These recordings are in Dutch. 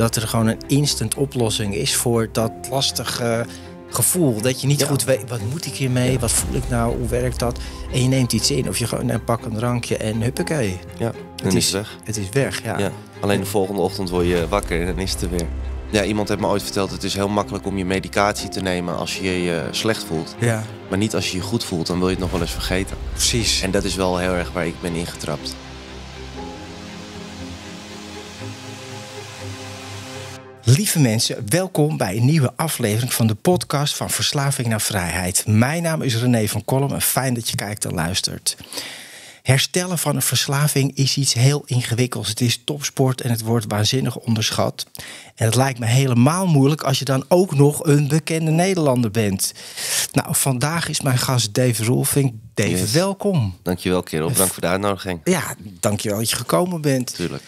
dat er gewoon een instant oplossing is voor dat lastige gevoel. Dat je niet goed weet, wat moet ik hiermee? Ja. Wat voel ik nou? Hoe werkt dat? En je neemt iets in of je gewoon een pak een drankje en huppakee. Ja, het is, weg. Het is weg, ja. ja. Alleen de volgende ochtend word je wakker en dan is het er weer. Ja, iemand heeft me ooit verteld, het is heel makkelijk om je medicatie te nemen als je je slecht voelt. Ja. Maar niet als je je goed voelt, dan wil je het nog wel eens vergeten. Precies. En dat is wel heel erg waar ik ben ingetrapt. Lieve mensen, welkom bij een nieuwe aflevering van de podcast van Verslaving naar Vrijheid. Mijn naam is René van Kolm en fijn dat je kijkt en luistert. Herstellen van een verslaving is iets heel ingewikkelds. Het is topsport en het wordt waanzinnig onderschat. En het lijkt me helemaal moeilijk als je dan ook nog een bekende Nederlander bent. Nou, vandaag is mijn gast Dave Rolfink. Dave, yes. welkom. Dankjewel, kerel. Bedankt voor de uitnodiging. Ja, dankjewel dat je gekomen bent. Tuurlijk.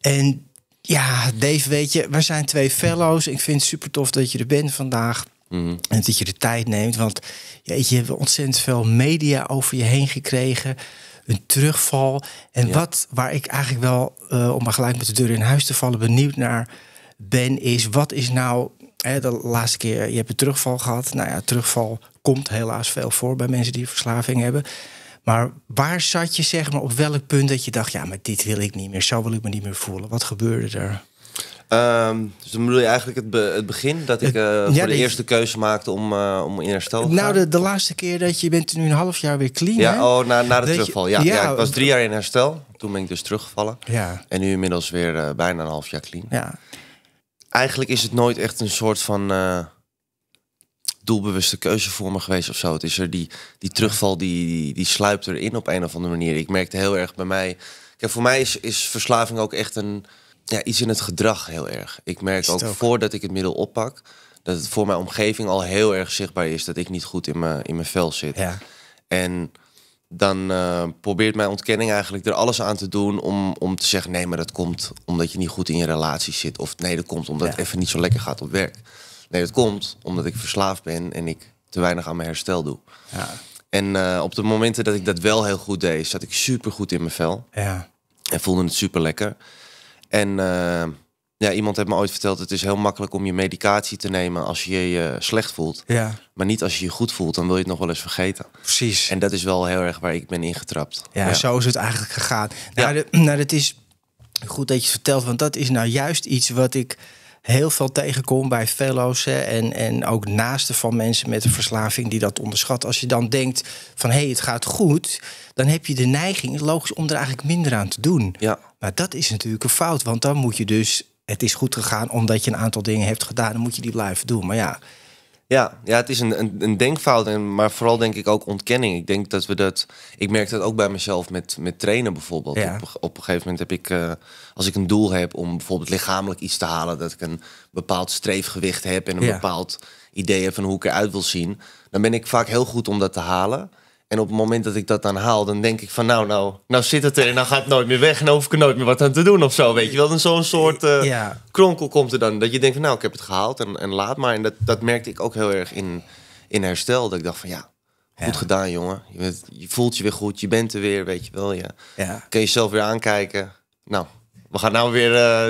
En ja, Dave, weet je, wij zijn twee fellows. Ik vind het super tof dat je er bent vandaag. Mhm. En dat je de tijd neemt. Want je hebt ontzettend veel media over je heen gekregen. Een terugval. En wat waar ik eigenlijk wel, eh, om maar gelijk met de deur in huis te vallen, benieuwd naar ben, is wat is nou. Hè, de laatste keer, je hebt een terugval gehad. Nou ja, terugval komt helaas veel voor bij mensen die verslaving hebben. Maar waar zat je, zeg maar, op welk punt dat je dacht: ja, maar dit wil ik niet meer, zo wil ik me niet meer voelen? Wat gebeurde er? Ehm, dus dan bedoel je eigenlijk het, het begin dat ik eh, voor de eerste keuze maakte om, eh, om in herstel te nou, gaan? Nou, de, de, laatste keer dat je bent nu een half jaar weer clean. Ja, oh, na, na de terugval. Ja, ja, ik was drie jaar in herstel. Toen ben ik dus teruggevallen. Ja. En nu inmiddels weer eh, bijna een half jaar clean. Ja. Eigenlijk is het nooit echt een soort van doelbewuste keuze voor me geweest of zo. Het is er die, die terugval, die, die, sluipt erin op een of andere manier. Ik merkte heel erg bij mij... Kijk, voor mij is, is verslaving ook echt een, ja, iets in het gedrag heel erg. Ik merk ook, voordat ik het middel oppak... dat het voor mijn omgeving al heel erg zichtbaar is... dat ik niet goed in mijn, in mijn vel zit. Ja. En dan eh, probeert mijn ontkenning eigenlijk er alles aan te doen om, om te zeggen: nee, maar dat komt omdat je niet goed in je relatie zit. Of nee, dat komt omdat het even niet zo lekker gaat op werk. Nee, dat komt omdat ik verslaafd ben en ik te weinig aan mijn herstel doe. Ja. En eh, op de momenten dat ik dat wel heel goed deed, zat ik super goed in mijn vel. Ja. En voelde het super lekker. En eh, ja, iemand heeft me ooit verteld: het is heel makkelijk om je medicatie te nemen als je je slecht voelt. Ja. Maar niet als je je goed voelt, dan wil je het nog wel eens vergeten. Precies. En dat is wel heel erg waar ik ben ingetrapt. Ja, zo is het eigenlijk gegaan. Nou, ja. nou, dat is goed dat je het vertelt, want dat is nou juist iets wat ik heel veel tegenkom bij fellows en, en ook naasten van mensen met een verslaving die dat onderschat. Als je dan denkt van hé, hey, het gaat goed, dan heb je de neiging, logisch, om er eigenlijk minder aan te doen. Ja. Maar dat is natuurlijk een fout, want dan moet je dus, het is goed gegaan omdat je een aantal dingen hebt gedaan, dan moet je die blijven doen. Maar ja, ja, ja het is een, een, een, denkfout, en, maar vooral denk ik ook ontkenning. Ik denk dat we dat. Ik merk dat ook bij mezelf met, met trainen bijvoorbeeld. Op, op, een gegeven moment heb ik, eh, als ik een doel heb om bijvoorbeeld lichamelijk iets te halen, dat ik een bepaald streefgewicht heb en een bepaald idee heb van hoe ik eruit wil zien, dan ben ik vaak heel goed om dat te halen. En op het moment dat ik dat dan haal, dan denk ik van nou, nou, nou zit het er en dan gaat het nooit meer weg. En nou dan hoef ik er nooit meer wat aan te doen of zo, weet je wel. Dan zo'n soort eh, kronkel komt er dan. Dat je denkt van nou, ik heb het gehaald en, en laat maar. En dat, dat merkte ik ook heel erg in, in herstel. Dat ik dacht van ja, goed gedaan jongen. Je, voelt je weer goed, je bent er weer, weet je wel. Ja. ja. Kun je jezelf weer aankijken. Nou, we gaan nou weer... Eh,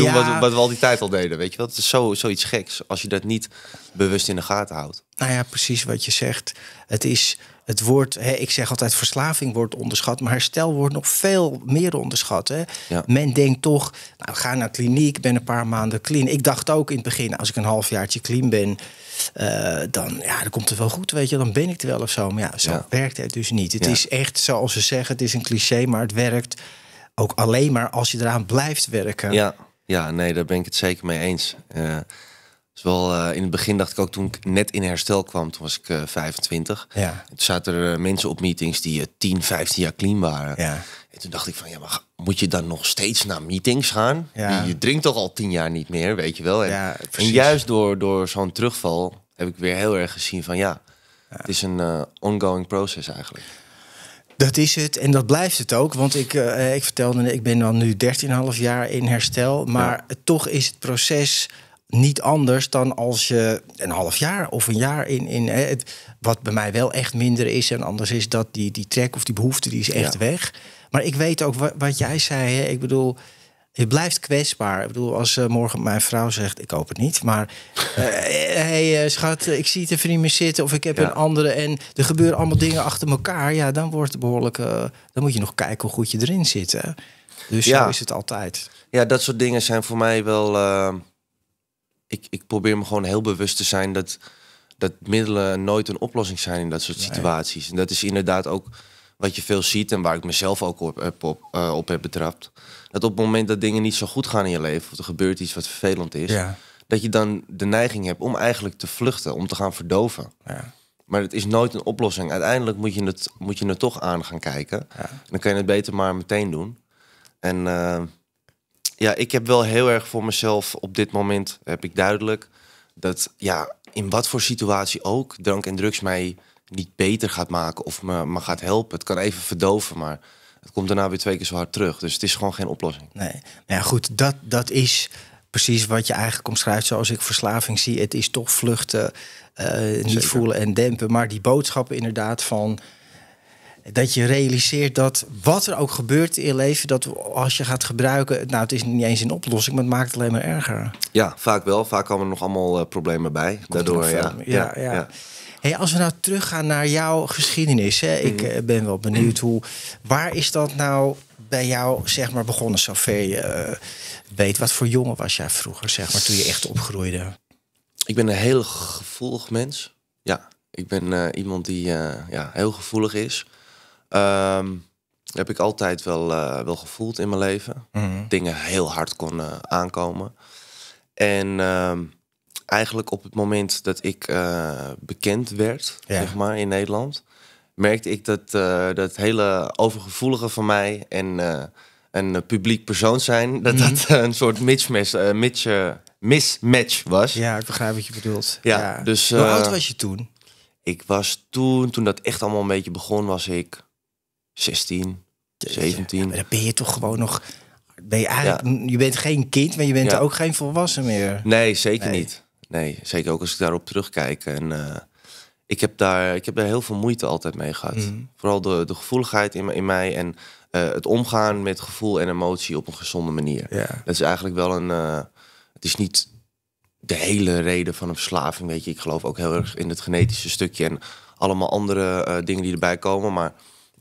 doen wat, wat, we al die tijd al deden. Weet je wel, het is zo, zoiets geks als je dat niet bewust in de gaten houdt. Nou ja, precies wat je zegt. Het is het woord, hè, ik zeg altijd verslaving wordt onderschat, maar herstel wordt nog veel meer onderschat. Hè? Men denkt toch, nou, ga naar kliniek, ben een paar maanden clean. Ik dacht ook in het begin, als ik een halfjaartje clean ben, eh, dan, ja, dan komt het wel goed, weet je, dan ben ik er wel of zo. Maar ja, zo werkt het dus niet. Het is echt, zoals ze zeggen, het is een cliché, maar het werkt ook alleen maar als je eraan blijft werken. Ja. Ja, nee, daar ben ik het zeker mee eens. Uh, wel, eh, in het begin dacht ik ook toen ik net in herstel kwam, toen was ik 25. Eh, ja. zaten er mensen op meetings die 10, 15 jaar clean waren. Ja. En toen dacht ik van, ja, maar moet je dan nog steeds naar meetings gaan? Ja. Je, drinkt toch al 10 jaar niet meer, weet je wel? En, en juist door, door zo'n terugval heb ik weer heel erg gezien van, ja, het is een ongoing proces eigenlijk. Dat is het en dat blijft het ook. Want ik, eh, ik vertelde, ik ben dan nu 13,5 jaar in herstel. Maar toch is het proces niet anders dan als je een half jaar of een jaar in. in het, wat bij mij wel echt minder is en anders is dat die, die trek of die behoefte die is echt weg. Maar ik weet ook wat, wat jij zei. Hè? Ik bedoel, je blijft kwetsbaar. Ik bedoel, als eh, morgen mijn vrouw zegt, ik hoop het niet, maar eh, hey, eh, schat, ik zie het even niet meer zitten of ik heb een andere en er gebeuren allemaal dingen achter elkaar, ja, dan wordt het behoorlijk, dan moet je nog kijken hoe goed je erin zit. Dus ja. zo is het altijd. Ja, dat soort dingen zijn voor mij wel. ik, ik probeer me gewoon heel bewust te zijn dat, dat middelen nooit een oplossing zijn in dat soort situaties. En dat is inderdaad ook wat je veel ziet en waar ik mezelf ook op, op heb betrapt dat op het moment dat dingen niet zo goed gaan in je leven, of er gebeurt iets wat vervelend is, dat je dan de neiging hebt om eigenlijk te vluchten, om te gaan verdoven. Ja. Maar het is nooit een oplossing. Uiteindelijk moet je het, moet je het toch aan gaan kijken. Dan kan je het beter maar meteen doen. En eh, ja, ik heb wel heel erg voor mezelf op dit moment, heb ik duidelijk, dat ja, in wat voor situatie ook, drank en drugs mij niet beter gaat maken of me, me gaat helpen. Het kan even verdoven, maar het komt daarna weer twee keer zo hard terug. Dus het is gewoon geen oplossing. Nee, nou ja, goed, dat, dat is precies wat je eigenlijk omschrijft zoals ik verslaving zie. Het is toch vluchten, eh, niet voelen en dempen. Maar die boodschappen inderdaad van dat je realiseert dat wat er ook gebeurt in je leven, dat als je gaat gebruiken, nou het is niet eens een oplossing, maar het maakt het alleen maar erger. Ja, vaak wel. Vaak komen er nog allemaal eh, problemen bij. Daardoor, ja. ja, ja. Hey, als we nou teruggaan naar jouw geschiedenis. Hè? Ik mhm. eh, ben wel benieuwd hoe. Waar is dat nou bij jou zeg maar, begonnen, Safé? Uh, eh, weet, wat voor jongen was jij vroeger, zeg maar, toen je echt opgroeide? Ik ben een heel gevoelig mens. Ja, ik ben eh, iemand die ja, heel gevoelig is. Ehm, heb ik altijd wel, wel gevoeld in mijn leven. Mhm. Dingen heel hard kon aankomen. En ehm, eigenlijk op het moment dat ik eh, bekend werd, ja. zeg maar, in Nederland, merkte ik dat uh, dat hele overgevoelige van mij en een eh, publiek persoon zijn, dat mhm. dat een soort mismatch, match, mismatch was. Ja, ik begrijp wat je bedoelt. Ja, dus. Hoe oud was je toen? Ik was toen, toen dat echt allemaal een beetje begon, was ik 16, 17. maar dan ben je toch gewoon nog ben je eigenlijk, je bent geen kind, maar je bent ook geen volwassen meer. Nee, zeker niet nee. Zeker ook als ik daarop terugkijk. En eh, ik, heb daar, ik heb daar heel veel moeite altijd mee gehad. Mhm. Vooral de, de gevoeligheid in, in mij en eh, het omgaan met gevoel en emotie op een gezonde manier. Dat is eigenlijk wel een. Eh, het is niet de hele reden van een verslaving. Weet je, ik geloof ook heel erg in het genetische stukje en allemaal andere dingen die erbij komen. Maar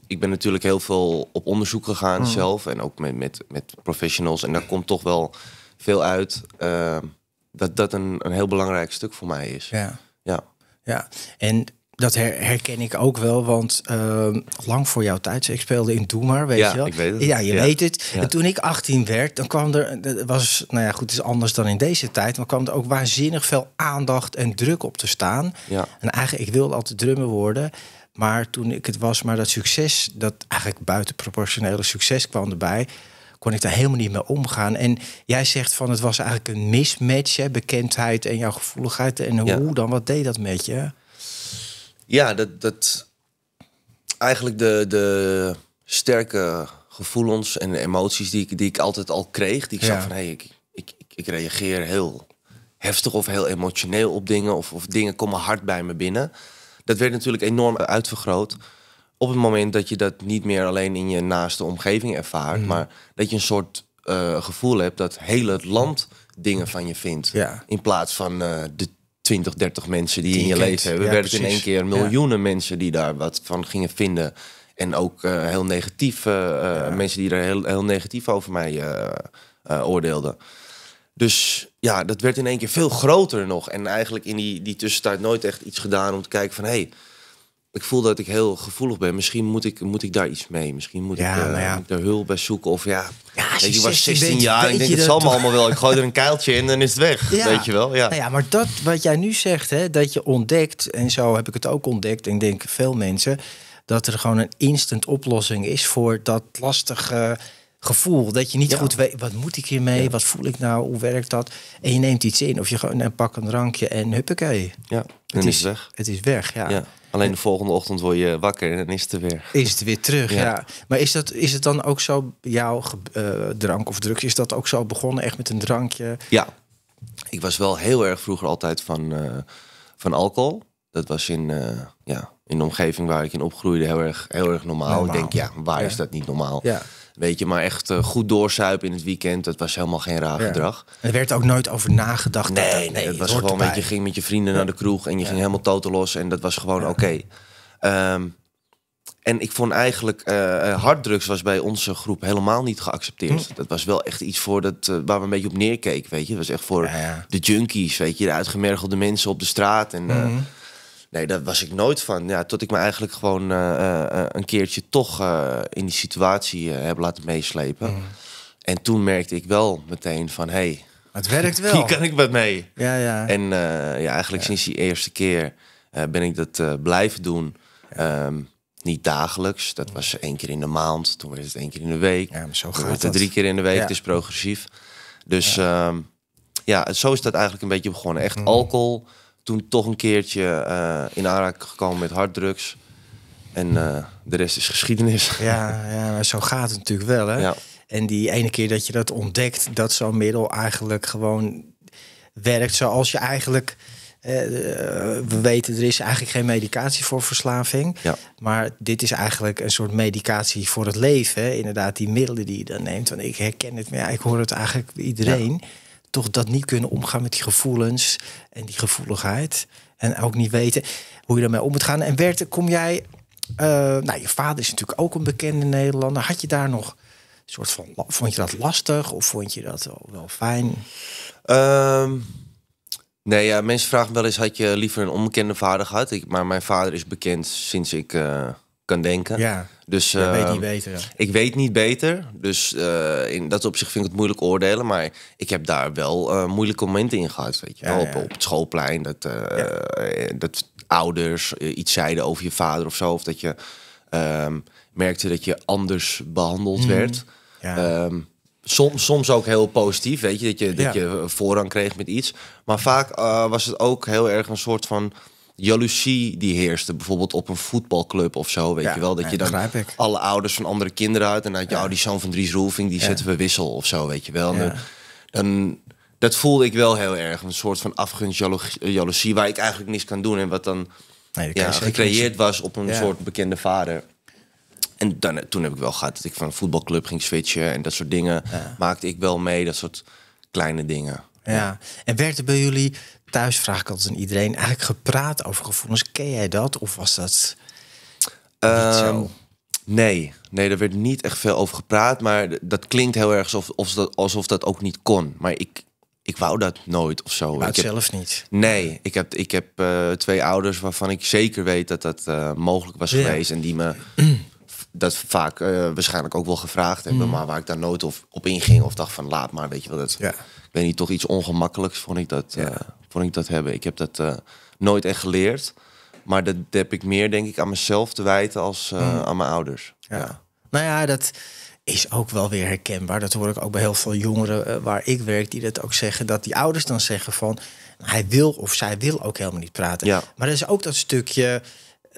ik ben natuurlijk heel veel op onderzoek gegaan mhm. zelf en ook met, met, met professionals. En daar komt toch wel veel uit. Ehm, dat dat een, een heel belangrijk stuk voor mij is. Ja, ja. ja. en dat herken ik ook wel, want ehm, lang voor jouw tijd, ik speelde in Doemar weet ja, je wel? Ik weet het. Ja, je weet het. En toen ik 18 werd, dan kwam er, was, nou ja, goed, het is anders dan in deze tijd, maar kwam er ook waanzinnig veel aandacht en druk op te staan. Ja. En eigenlijk, ik wilde altijd drummer worden, maar toen ik het was, maar dat succes, dat eigenlijk buitenproportionele succes kwam erbij kon ik daar helemaal niet mee omgaan. En jij zegt van het was eigenlijk een mismatch, hè? bekendheid en jouw gevoeligheid. En hoe dan? Wat deed dat met je? Ja, dat, dat eigenlijk de, de sterke gevoelens en emoties die ik, die ik altijd al kreeg. Die ik zag van, hey, ik, ik, ik, reageer heel heftig of heel emotioneel op dingen. Of, of dingen komen hard bij me binnen. Dat werd natuurlijk enorm uitvergroot op het moment dat je dat niet meer alleen in je naaste omgeving ervaart, mhm. maar dat je een soort eh, gevoel hebt dat heel het land dingen van je vindt. In plaats van eh, de 20, 30 mensen die, in je, leven hebben, werden werd het in één keer miljoenen mensen die daar wat van gingen vinden. En ook eh, heel negatief, mensen die er heel, heel negatief over mij oordeelden. Dus ja, dat werd in één keer veel groter nog. En eigenlijk in die, die tussentijd nooit echt iets gedaan om te kijken van... hé, hey, ik voel dat ik heel gevoelig ben. Misschien moet ik, moet ik daar iets mee. Misschien moet, ik, eh, nou moet daar hulp bij zoeken. Of ja, ja je was 16 jaar. Ik denk, het zal me allemaal wel. Ik gooi er een keiltje in en is het weg. Weet je wel. Ja. Nou ja, maar dat wat jij nu zegt, hè, dat je ontdekt. En zo heb ik het ook ontdekt. En denk veel mensen. Dat er gewoon een instant oplossing is voor dat lastige gevoel. Dat je niet goed weet, wat moet ik hiermee? Wat voel ik nou? Hoe werkt dat? En je neemt iets in. Of je gewoon een eh, pak een drankje en huppakee. Ja, het en is, is weg. Het is weg, ja. Alleen de volgende ochtend word je wakker en is het er weer. Is het weer terug, ja. Maar is, dat, is het dan ook zo, jouw eh, drank of drugs, is dat ook zo begonnen, echt met een drankje? Ja, ik was wel heel erg vroeger altijd van, eh, van alcohol. Dat was in, eh, ja, in de omgeving waar ik in opgroeide heel erg, heel erg normaal. Ik denk, ja, waar is dat niet normaal? Ja. Weet je, maar echt eh, goed doorzuipen in het weekend, dat was helemaal geen raar gedrag. En er werd ook nooit over nagedacht. Nee, dat, nee, het, was gewoon, weet je, ging met je vrienden naar de kroeg en je ging helemaal totaal los en dat was gewoon oké. Ehm, en ik vond eigenlijk, uh, harddrugs was bij onze groep helemaal niet geaccepteerd. Hm. Dat was wel echt iets voor dat, waar we een beetje op neerkeken, weet je. Het was echt voor de junkies, weet je, de uitgemergelde mensen op de straat en... Mhm. Nee, daar was ik nooit van. Ja, tot ik me eigenlijk gewoon eh, eh, eh, een keertje toch in die situatie heb laten meeslepen. Mhm. En toen merkte ik wel meteen van, hé... Hey, het werkt wel. Hier kan ik wat mee. Ja, ja. En ja, eigenlijk sinds die eerste keer ben ik dat blijven doen. Ehm, niet dagelijks, dat was één keer in de maand. Toen werd het één keer in de week. Ja, maar zo gaat het. Drie keer in de week, het is dus progressief. Dus ja. Ehm, ja, zo is dat eigenlijk een beetje begonnen. Echt mhm. alcohol toen toch een keertje eh, in aanraking gekomen met harddrugs. En eh, de rest is geschiedenis. Ja, ja zo gaat het natuurlijk wel. Hè? Ja. En die ene keer dat je dat ontdekt, dat zo'n middel eigenlijk gewoon werkt zoals je eigenlijk. Uh, we weten, er is eigenlijk geen medicatie voor verslaving. Ja. Maar dit is eigenlijk een soort medicatie voor het leven. Hè? Inderdaad, die middelen die je dan neemt. Want ik herken het, maar ja, ik hoor het eigenlijk iedereen toch dat niet kunnen omgaan met die gevoelens en die gevoeligheid. En ook niet weten hoe je daarmee om moet gaan. En Bert, kom jij. Uh, nou, je vader is natuurlijk ook een bekende Nederlander. Had je daar nog soort van. Vond je dat lastig of vond je dat wel fijn? Ehm, nee, ja, mensen vragen wel eens: had je liever een onbekende vader gehad? Ik, maar mijn vader is bekend sinds ik. Eh, denken. Ja, dus, weet ehm, niet beter. Ik weet niet beter, dus uh, in dat opzicht vind ik het moeilijk oordelen. Maar ik heb daar wel eh, moeilijke momenten in gehad, weet je Op, het schoolplein, dat, eh, dat ouders iets zeiden over je vader of zo. Of dat je ehm, merkte dat je anders behandeld mhm. werd. Ehm, soms, soms ook heel positief, weet je, dat je, dat je voorrang kreeg met iets. Maar vaak was het ook heel erg een soort van jaloezie die heerste. Bijvoorbeeld op een voetbalclub of zo, weet je wel. Dat je dan alle ouders van andere kinderen uit... en dan jouw oh, die zoon van Dries Roefing die zetten we wissel of zo, weet je wel. Dan, dat voelde ik wel heel erg. Een soort van afgunst, jaloezie, waar ik eigenlijk niets kan doen. En wat dan nee, ja, gecreëerd was op een soort bekende vader. En dan, toen heb ik wel gehad dat ik van een voetbalclub ging switchen... en dat soort dingen maakte ik wel mee, dat soort kleine dingen. Ja. En er bij jullie thuis vraag ik altijd aan iedereen eigenlijk gepraat over gevoelens. Ken jij dat of was dat niet ehm, zo? Nee, nee, daar werd niet echt veel over gepraat. Maar dat klinkt heel erg alsof, alsof, dat, alsof dat ook niet kon. Maar ik, ik wou dat nooit of zo. Ik zelf niet. Nee, ik heb, ik heb eh, twee ouders waarvan ik zeker weet dat dat eh, mogelijk was geweest. En die me dat vaak eh, waarschijnlijk ook wel gevraagd hebben. Mm. Maar waar ik daar nooit op, op inging of dacht van laat maar, weet je wel. Dat, ja. Ik weet niet, toch iets ongemakkelijks vond ik dat. Ja. Vond ik dat hebben. Ik heb dat eh, nooit echt geleerd. Maar dat, dat, heb ik meer, denk ik, aan mezelf te wijten als eh, mm. aan mijn ouders. Ja. Nou ja, dat is ook wel weer herkenbaar. Dat hoor ik ook bij heel veel jongeren eh, waar ik werk, die dat ook zeggen. Dat die ouders dan zeggen van, hij wil of zij wil ook helemaal niet praten. Ja. Maar er is ook dat stukje...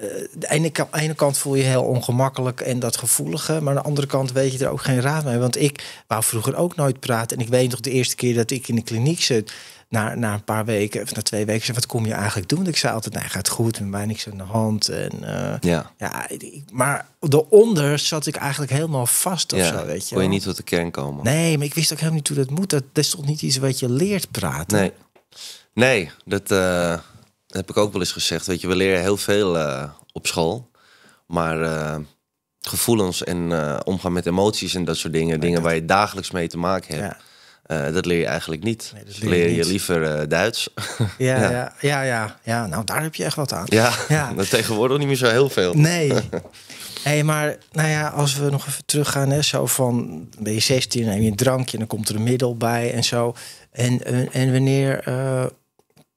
Uh, de ene, aan de ene kant voel je heel ongemakkelijk en dat gevoelige. Maar aan de andere kant weet je er ook geen raad mee. Want ik wou vroeger ook nooit praten. En ik weet nog de eerste keer dat ik in de kliniek zit na, na een paar weken, of na twee weken, zei, wat kom je eigenlijk doen? Ik zei altijd, nee, nou, gaat goed, met mij niks aan de hand. En, eh, ja. ja. maar daaronder zat ik eigenlijk helemaal vast of ja, zo, weet je. Kon je niet tot de kern komen. Nee, maar ik wist ook helemaal niet hoe dat moet. Dat, dat is toch niet iets wat je leert praten? Nee, nee dat eh, heb ik ook wel eens gezegd. Weet je, we leren heel veel eh, op school. Maar gevoelens en omgaan met emoties en dat soort dingen. dingen waar je dagelijks mee te maken hebt eh, dat leer je eigenlijk niet. leer je, liever eh, Duits. Ja, ja. ja, ja. Ja, nou daar heb je echt wat aan. Ja, dat tegenwoordig niet meer zo heel veel. Nee. hey, maar nou ja, als we nog even teruggaan, hè, zo van ben je 16 en je een drankje en dan komt er een middel bij en zo. En, eh, en, wanneer,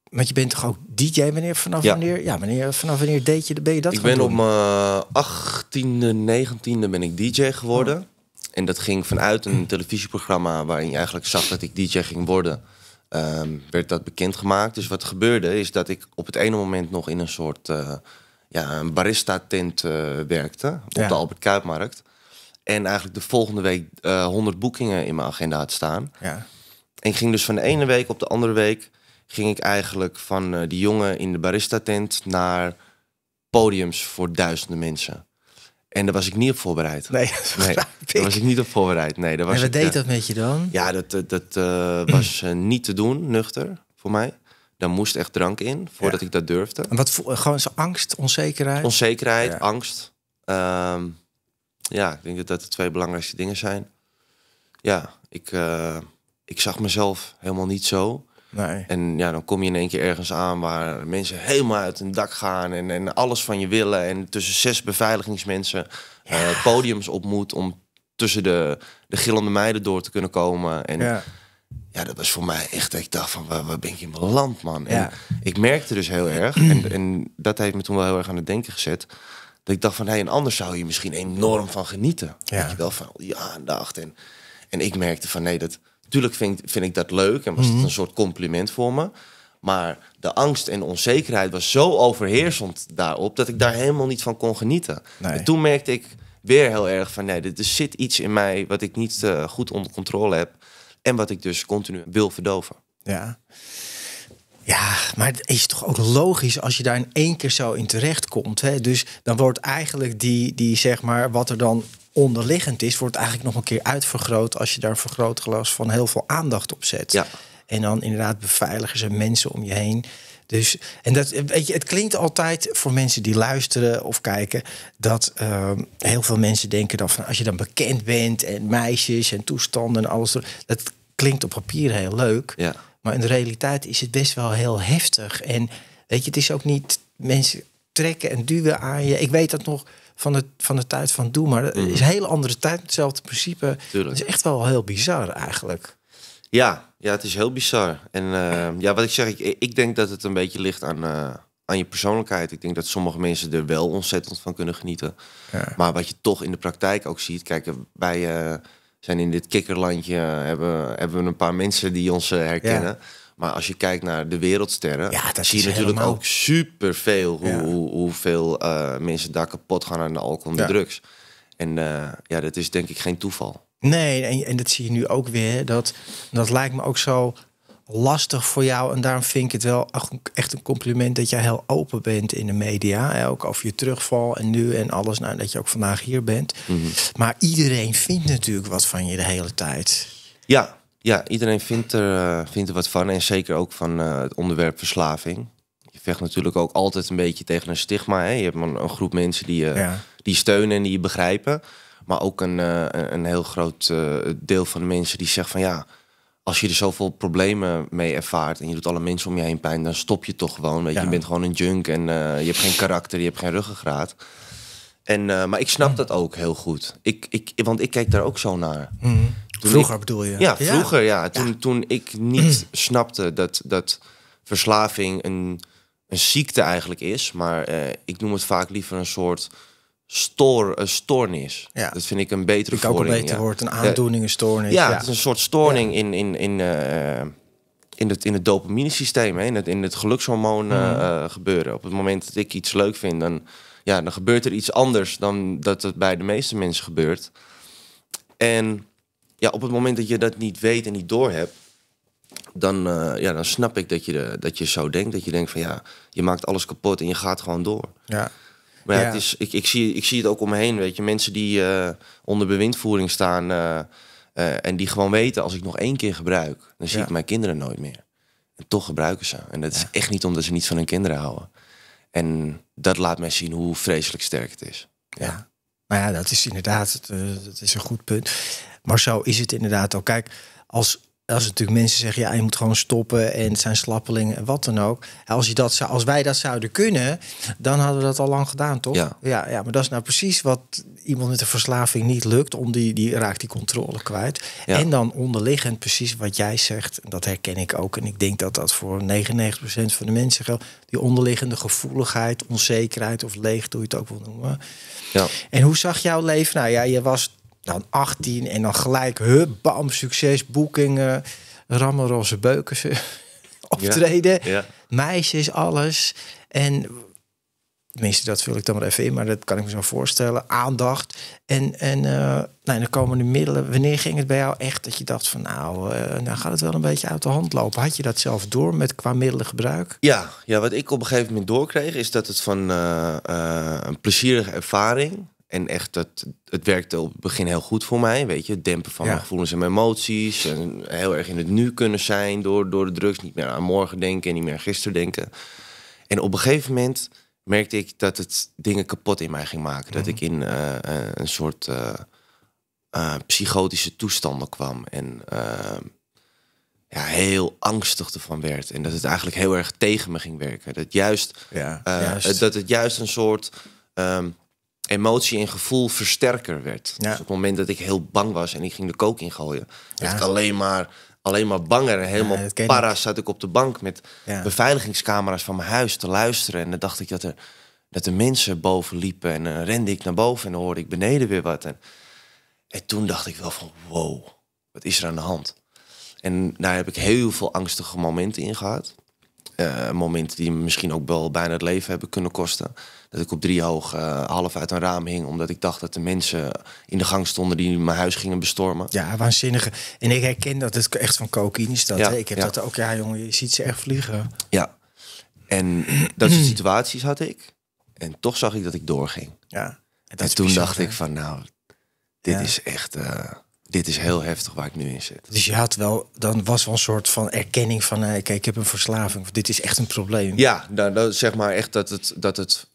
want je bent toch ook DJ, wanneer vanaf wanneer? Ja, wanneer, vanaf wanneer deed je, ben je dat? Ik ben doen? op mijn 18e, 19e ben ik DJ geworden. Oh. En dat ging vanuit een televisieprogramma waarin je eigenlijk zag dat ik DJ ging worden. Ehm, werd dat bekendgemaakt. Dus wat gebeurde is dat ik op het ene moment nog in een soort eh, ja, een barista-tent eh, werkte. Op de Albert Kuipmarkt. En eigenlijk de volgende week eh, honderd 100 boekingen in mijn agenda had staan. Ja. En ging dus van de ene week op de andere week. ging ik eigenlijk van die jongen in de barista-tent naar podiums voor duizenden mensen. En daar was ik niet op voorbereid. Nee, nee daar was ik niet op voorbereid. Nee, daar was en wat deed eh, dat met je dan? Ja, dat, eh, dat, eh, was niet te doen, nuchter, voor mij. Daar moest echt drank in, voordat ik dat durfde. En wat voor, gewoon zo angst, onzekerheid? Onzekerheid, angst. Ehm, ja, ik denk dat dat de twee belangrijkste dingen zijn. Ja, ik, ik zag mezelf helemaal niet zo. Nee. En ja, dan kom je in één keer ergens aan waar mensen helemaal uit hun dak gaan en, en alles van je willen. En tussen zes beveiligingsmensen eh, podiums op moet om tussen de, de gillende meiden door te kunnen komen. En ja. ja dat was voor mij echt, ik dacht van, waar, waar ben ik in mijn land, man? En ik merkte dus heel erg, en, en dat heeft me toen wel heel erg aan het denken gezet, dat ik dacht van, hé, hey, en anders zou je misschien enorm van genieten. Ja. je wel, van ja, aandacht En, en ik merkte van, nee, dat Tuurlijk vind, vind ik dat leuk en was het mhm. een soort compliment voor me. Maar de angst en onzekerheid was zo overheersend daarop dat ik daar helemaal niet van kon genieten. toen merkte ik weer heel erg van nee, er zit iets in mij wat ik niet eh, goed onder controle heb en wat ik dus continu wil verdoven. Ja. Ja, maar het is toch ook logisch als je daar in één keer zo in terecht komt. Hè? Dus dan wordt eigenlijk die, die, zeg maar, wat er dan onderliggend is, wordt eigenlijk nog een keer uitvergroot als je daar een vergrootglas van heel veel aandacht op zet. Ja. En dan inderdaad beveiligen ze mensen om je heen. Dus, en dat, weet je, het klinkt altijd voor mensen die luisteren of kijken, dat ehm, heel veel mensen denken dat van als je dan bekend bent en meisjes en toestanden en alles, dat klinkt op papier heel leuk. Ja. Maar in de realiteit is het best wel heel heftig. En weet je, het is ook niet mensen trekken en duwen aan je. Ik weet dat nog van de, van de tijd van Doe maar. Het mhm. is een hele andere tijd, hetzelfde principe. Het is echt wel heel bizar eigenlijk. Ja, ja het is heel bizar. En eh, ja, wat ik zeg, ik, ik denk dat het een beetje ligt aan, eh, aan je persoonlijkheid. Ik denk dat sommige mensen er wel ontzettend van kunnen genieten. Ja. Maar wat je toch in de praktijk ook ziet, kijk, wij eh, zijn in dit kikkerlandje, hebben, hebben we een paar mensen die ons herkennen. Maar als je kijkt naar de wereldsterren, ja, zie je natuurlijk ook superveel hoe, hoe, hoeveel eh, mensen daar kapot gaan aan de alcohol en de drugs. En eh, ja, dat is denk ik geen toeval. Nee, en, en dat zie je nu ook weer. Dat, dat lijkt me ook zo lastig voor jou. En daarom vind ik het wel echt een compliment dat jij heel open bent in de media. Ook over je terugval en nu en alles. Nou, dat je ook vandaag hier bent. Mhm. Maar iedereen vindt natuurlijk wat van je de hele tijd. Ja, ja, iedereen vindt er, eh, vindt er wat van. En zeker ook van eh, het onderwerp verslaving. Je vecht natuurlijk ook altijd een beetje tegen een stigma. Hè? Je hebt een, groep mensen die, eh, ja. die steunen en die je begrijpen. Maar ook een, een heel groot deel van de mensen die zegt van ja, als je er zoveel problemen mee ervaart en je doet alle mensen om je heen pijn, dan stop je toch gewoon. Weet je. je bent gewoon een junk en je hebt geen karakter, je hebt geen ruggengraat. En, eh, maar ik snap dat ook heel goed. Ik, ik, want ik kijk daar ook zo naar. Mhm. Vroeger bedoel je? Ja, vroeger ja. Toen, toen ik niet snapte dat, dat verslaving een, een ziekte eigenlijk is. Maar eh, ik noem het vaak liever een soort stoor, een stoornis. Dat vind ik een betere ik ook een beter ja. woord. Een aandoening, een stoornis. Ja, het is een soort storing in... in, in eh, in het, in het dopamine systeem, hè, in het, gelukshormoon mhm. gebeuren. Op het moment dat ik iets leuk vind, dan, ja, dan gebeurt er iets anders dan dat het bij de meeste mensen gebeurt. En ja, op het moment dat je dat niet weet en niet doorhebt, dan, eh, ja, dan snap ik dat je, dat je zo denkt. Dat je denkt van ja, je maakt alles kapot en je gaat gewoon door. Ja. Maar ja, Het is, ik, ik, zie, ik zie het ook omheen weet je. Mensen die eh, onder bewindvoering staan eh, en die gewoon weten... als ik nog één keer gebruik, dan zie ik mijn kinderen nooit meer. En toch gebruiken ze. En dat is echt niet omdat ze niet van hun kinderen houden. En dat laat mij zien hoe vreselijk sterk het is. Ja. Maar ja, dat is inderdaad, eh, dat is een goed punt. Maar zo is het inderdaad ook. Kijk, als als natuurlijk mensen zeggen, ja, je moet gewoon stoppen en zijn slappelingen en wat dan ook. Als, je dat zou, als wij dat zouden kunnen, dan hadden we dat al lang gedaan, toch? Ja. ja. Ja, maar dat is nou precies wat iemand met een verslaving niet lukt, om die, die raakt die controle kwijt. En dan onderliggend precies wat jij zegt, dat herken ik ook. En ik denk dat dat voor 99% van de mensen geldt. Die onderliggende gevoeligheid, onzekerheid of leeg, hoe je het ook wil noemen. Ja. En hoe zag jouw leven? Nou ja, je was dan 18 en dan gelijk hup, bam, succes, boekingen, rammen, roze beuken, optreden, ja, meisjes, alles. En tenminste, dat vul ik dan maar even in, maar dat kan ik me zo voorstellen, aandacht. En, en uh, nou, dan komen de middelen. Wanneer ging het bij jou echt dat je dacht van nou, uh, nou gaat het wel een beetje uit de hand lopen? Had je dat zelf door met qua middelengebruik? Ja, ja wat ik op een gegeven moment doorkreeg is dat het van eh, een plezierige ervaring en echt, dat, het werkte op het begin heel goed voor mij. Weet je, dempen van mijn gevoelens en mijn emoties. En heel erg in het nu kunnen zijn door, door de drugs. Niet meer aan morgen denken en niet meer aan gisteren denken. En op een gegeven moment merkte ik dat het dingen kapot in mij ging maken. Dat mhm. ik in eh, eh, een soort uh, uh, psychotische toestanden kwam. En ehm, ja, heel angstig ervan werd. En dat het eigenlijk heel erg tegen me ging werken. Dat, juist, dat het juist een soort... Ehm, emotie en gevoel versterker werd. Dus op het moment dat ik heel bang was en ik ging de kook ingooien, ja. ik alleen maar, alleen maar banger. helemaal ja, para ik. zat ik op de bank met beveiligingscamera's van mijn huis te luisteren. En dan dacht ik dat er, dat er mensen boven liepen. En eh, rende ik naar boven en dan hoorde ik beneden weer wat. En, en toen dacht ik wel van, wow, wat is er aan de hand? En daar heb ik heel veel angstige momenten in gehad. Eh, momenten die me misschien ook wel bijna het leven hebben kunnen kosten. Dat ik op drie hoog eh, half uit een raam hing. Omdat ik dacht dat de mensen in de gang stonden die mijn huis gingen bestormen. Ja, waanzinnige. En ik herken dat het echt van cocaïne is dat. Ja, ik heb dat ook. Ja, jongen, je ziet ze echt vliegen. Ja. En dat soort situaties had ik. En toch zag ik dat ik doorging. Ja. En, toen dacht ik van nou, dit is echt... Eh, dit is heel heftig waar ik nu in zit. Dus je had wel, dan was wel een soort van erkenning van, eh, kijk, ik heb een verslaving. Dit is echt een probleem. Ja, nou, dat, zeg maar echt dat het, dat het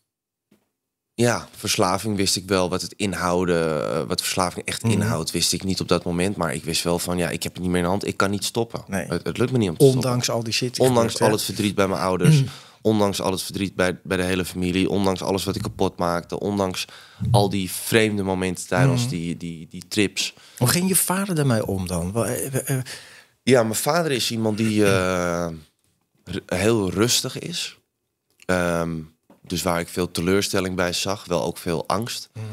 ja, verslaving wist ik wel. Wat het inhouden, eh, wat verslaving echt inhoud, mhm. inhoudt, wist ik niet op dat moment. Maar ik wist wel van, ja, ik heb het niet meer in de hand. Ik kan niet stoppen. Nee. Het, lukt me niet om te Ondanks al die shit. Ondanks al het verdriet bij mijn ouders. Mhm. Ondanks al het verdriet bij, bij de hele familie. Ondanks alles wat ik kapot maakte. Ondanks al die vreemde momenten tijdens mhm. die, die, die trips. Hoe ging je vader daarmee om dan? Eh, eh, ja, mijn vader is iemand die heel rustig is. Ehm, dus waar ik veel teleurstelling bij zag, wel ook veel angst. Mhm.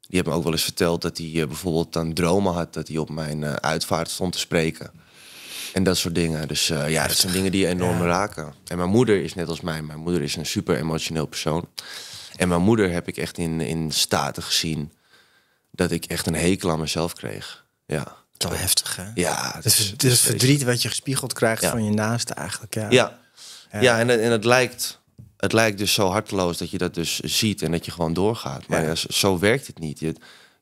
Die hebben me ook wel eens verteld dat hij eh, bijvoorbeeld dan dromen had dat hij op mijn eh, uitvaart stond te spreken. En dat soort dingen. Dus eh, ja, dat zijn dingen die enorm raken. En mijn moeder is net als mij. Mijn moeder is een super emotioneel persoon. En mijn moeder heb ik echt in, in staten gezien dat ik echt een hekel aan mezelf kreeg. Ja. Zo heftig, hè? Ja. Het is, het is verdriet wat je gespiegeld krijgt van je naaste eigenlijk. Ja, ja. ja en, en het lijkt het lijkt dus zo harteloos dat je dat dus ziet en dat je gewoon doorgaat. Maar zo werkt het niet.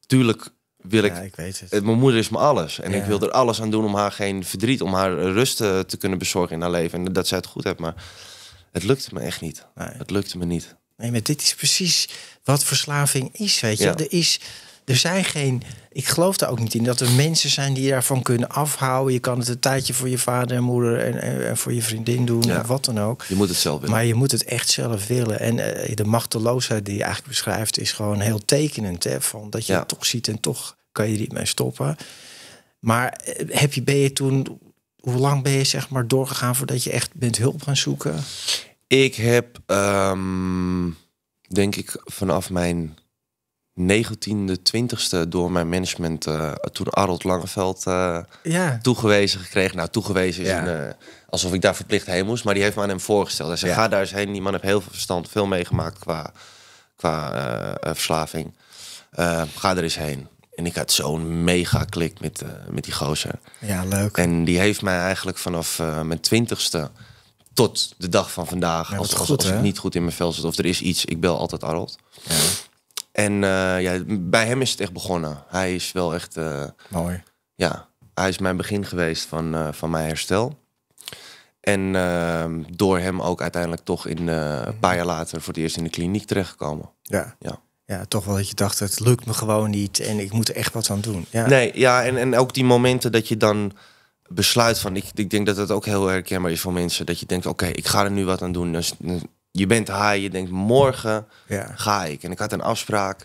tuurlijk wil ik... Ja, ik weet het. Eh, mijn moeder is me alles. En ik wil er alles aan doen om haar geen verdriet, om haar rust te, kunnen bezorgen in haar leven. En dat zij het goed hebt. Maar het lukte me echt niet. Nee. Het lukte me niet. Nee, maar dit is precies wat verslaving is, weet je. Er is er zijn geen. Ik geloof daar ook niet in dat er mensen zijn die daarvan kunnen afhouden. Je kan het een tijdje voor je vader en moeder en, voor je vriendin doen, wat dan ook. Je moet het zelf willen. Maar je moet het echt zelf willen. En eh, de machteloosheid die je eigenlijk beschrijft, is gewoon heel tekenend. Hè, van dat je het toch ziet en toch kan je er niet mee stoppen. Maar eh, heb je, ben je toen, hoe lang ben je zeg maar doorgegaan voordat je echt bent hulp gaan zoeken? Ik heb, ehm, denk ik, vanaf mijn 19e, 20e door mijn management, eh, toen Arnold Langeveld, eh, ja. toegewezen gekregen. Nou, toegewezen is ja. een, eh, alsof ik daar verplicht heen moest, maar die heeft me aan hem voorgesteld. Hij zei, ga daar eens heen. Die man heeft heel veel verstand, veel meegemaakt qua, qua verslaving. ga er eens heen. En ik had zo'n mega klik met, met die gozer. Ja, leuk. En die heeft mij eigenlijk vanaf mijn 20e tot de dag van vandaag... als, goed, als, ik niet goed in mijn vel zit of er is iets, ik bel altijd Arnold. Ja. En eh, ja, bij hem is het echt begonnen. Hij is wel echt. Eh, Mooi. Ja, hij is mijn begin geweest van, eh, van mijn herstel. En ehm, door hem ook uiteindelijk toch in, een paar jaar later voor het eerst in de kliniek terechtgekomen. Ja. ja. Ja, toch wel dat je dacht, het lukt me gewoon niet en ik moet er echt wat aan doen. Ja. Nee, ja, en, en ook die momenten dat je dan besluit van, ik, ik denk dat dat ook heel herkenbaar is voor mensen, dat je denkt, oké, ik ga er nu wat aan doen. Dus. dus je bent high, je denkt morgen ga ik. En ik had een afspraak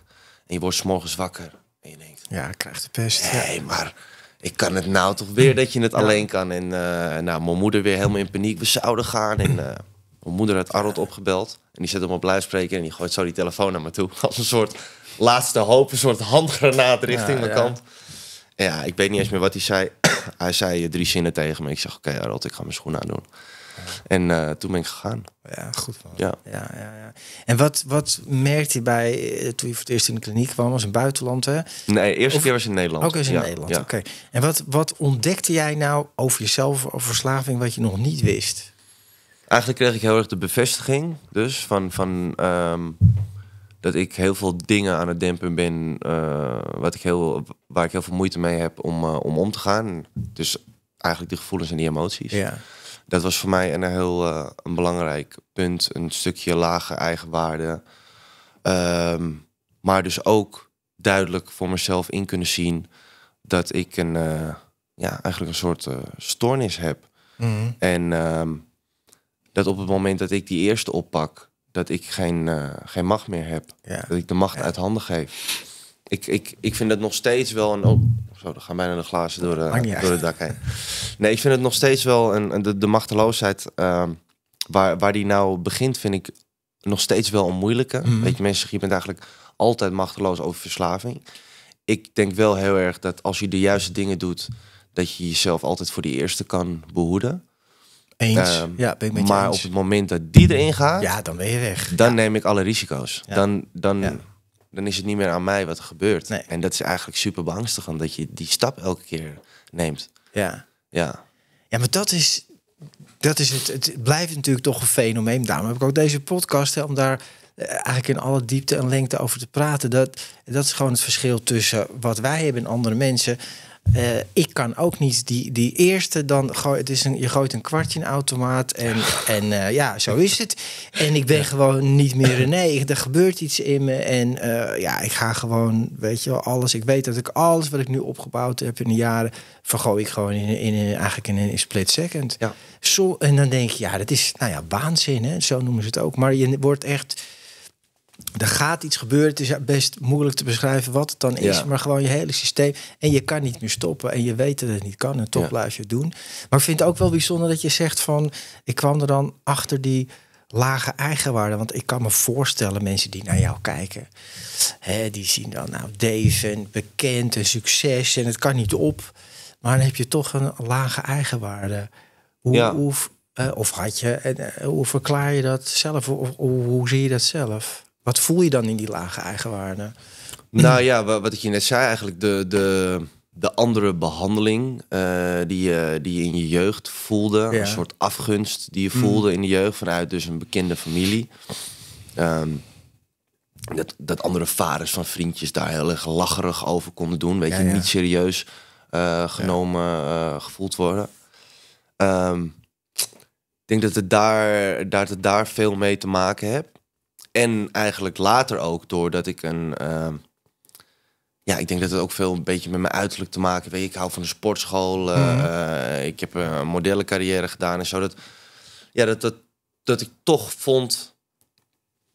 en je wordt s morgens wakker. En je denkt, ja, ik krijg de pest. Nee, ja. maar ik kan het nou toch weer dat je het alleen kan. En uh, nou, mijn moeder weer helemaal in paniek. We zouden gaan en... Eh, mijn moeder had Arnold opgebeld. En die zet hem op luidspreker en die gooit zo die telefoon naar me toe. Als een soort laatste hoop, een soort handgranaat richting mijn kant. Ja, ik weet niet eens meer wat hij zei. hij zei drie zinnen tegen me. Ik zeg, oké okay, Arnold, ik ga mijn schoen aan doen. En eh, toen ben ik gegaan. Ja, goed Ja. Ja, ja, En wat, wat merkte je bij, eh, toen je voor het eerst in de kliniek kwam, was in het buitenland hè? Nee, eerste keer was in Nederland. Ook oh, eens in Nederland, oké. En wat, wat ontdekte jij nou over jezelf, over verslaving, wat je nog niet wist? Eigenlijk kreeg ik heel erg de bevestiging dus van, van ehm, dat ik heel veel dingen aan het dempen ben eh, wat ik heel, waar ik heel veel moeite mee heb om, om om te gaan. Dus eigenlijk de gevoelens en die emoties. Ja dat was voor mij een heel eh, een belangrijk punt. Een stukje lage eigenwaarde. Um, maar dus ook duidelijk voor mezelf in kunnen zien dat ik een, eh, ja, eigenlijk een soort eh, stoornis heb. Mhm. En ehm, dat op het moment dat ik die eerste oppak, dat ik geen, geen macht meer heb. Dat ik de macht uit handen geef ik, ik, ik vind het nog steeds wel een. Oh, zo, dan gaan bijna de glazen door, de, eh, door het dak heen. Nee, ik vind het nog steeds wel. een, de, de machteloosheid ehm, waar, waar die nou begint, vind ik nog steeds wel een moeilijke. Mhm. Weet je, mensen zeggen, je bent eigenlijk altijd machteloos over verslaving. Ik denk wel heel erg dat als je de juiste dingen doet, dat je jezelf altijd voor die eerste kan behoeden. Eens. Ehm, ja, ben ik met je maar op het moment dat die erin gaat, ja, dan ben je weg. Dan neem ik alle risico's. Dan, dan dan is het niet meer aan mij wat er gebeurt. Nee. En dat is eigenlijk super beangstigend dat je die stap elke keer neemt. Ja. Ja. Ja, maar dat is, dat is het. Het blijft natuurlijk toch een fenomeen. Daarom heb ik ook deze podcast hè, om daar eh, eigenlijk in alle diepte en lengte over te praten. Dat, dat is gewoon het verschil tussen wat wij hebben en andere mensen. Eh, ik kan ook niet die, die eerste dan gooi, het is een, je gooit een kwartje in automaat en, en eh, ja, zo is het. En ik ben gewoon niet meer René. Er gebeurt iets in me en eh, ja, ik ga gewoon, weet je wel, alles. Ik weet dat ik alles wat ik nu opgebouwd heb in de jaren, vergooi ik gewoon in, in, eigenlijk in een split second. Ja. Zo, en dan denk je, ja, dat is, nou ja, waanzin, hè? zo noemen ze het ook. Maar je wordt echt er gaat iets gebeuren. Het is best moeilijk te beschrijven wat het dan is. Maar gewoon je hele systeem. En je kan niet meer stoppen. En je weet dat het niet kan. En toch blijf je het doen. Maar ik vind het ook wel bijzonder dat je zegt van... Ik kwam er dan achter die lage eigenwaarde. Want ik kan me voorstellen, mensen die naar jou kijken... Hè, die zien dan nou Dave bekend en succes. En het kan niet op. Maar dan heb je toch een lage eigenwaarde. Hoe, eh, of had je... Eh, hoe verklaar je dat zelf? hoe zie je dat zelf? Wat voel je dan in die lage eigenwaarde? Nou ja, wat ik je net zei, eigenlijk de, de, de andere behandeling eh, die, die je in je jeugd voelde. Een soort afgunst die je mm. voelde in de jeugd vanuit dus een bekende familie. Ehm, dat, dat andere vaders van vriendjes daar heel erg lacherig over konden doen. Weet je, niet serieus eh, genomen eh, gevoeld worden. Ehm, ik denk dat het daar, dat het daar veel mee te maken hebt. En eigenlijk later ook doordat ik een. Ehm, ja, ik denk dat het ook veel een beetje met mijn uiterlijk te maken heeft. Ik hou van de sportschool. Eh, mhm. eh, ik heb een modellencarrière gedaan en zo. Dat, ja, dat, dat, dat ik toch vond.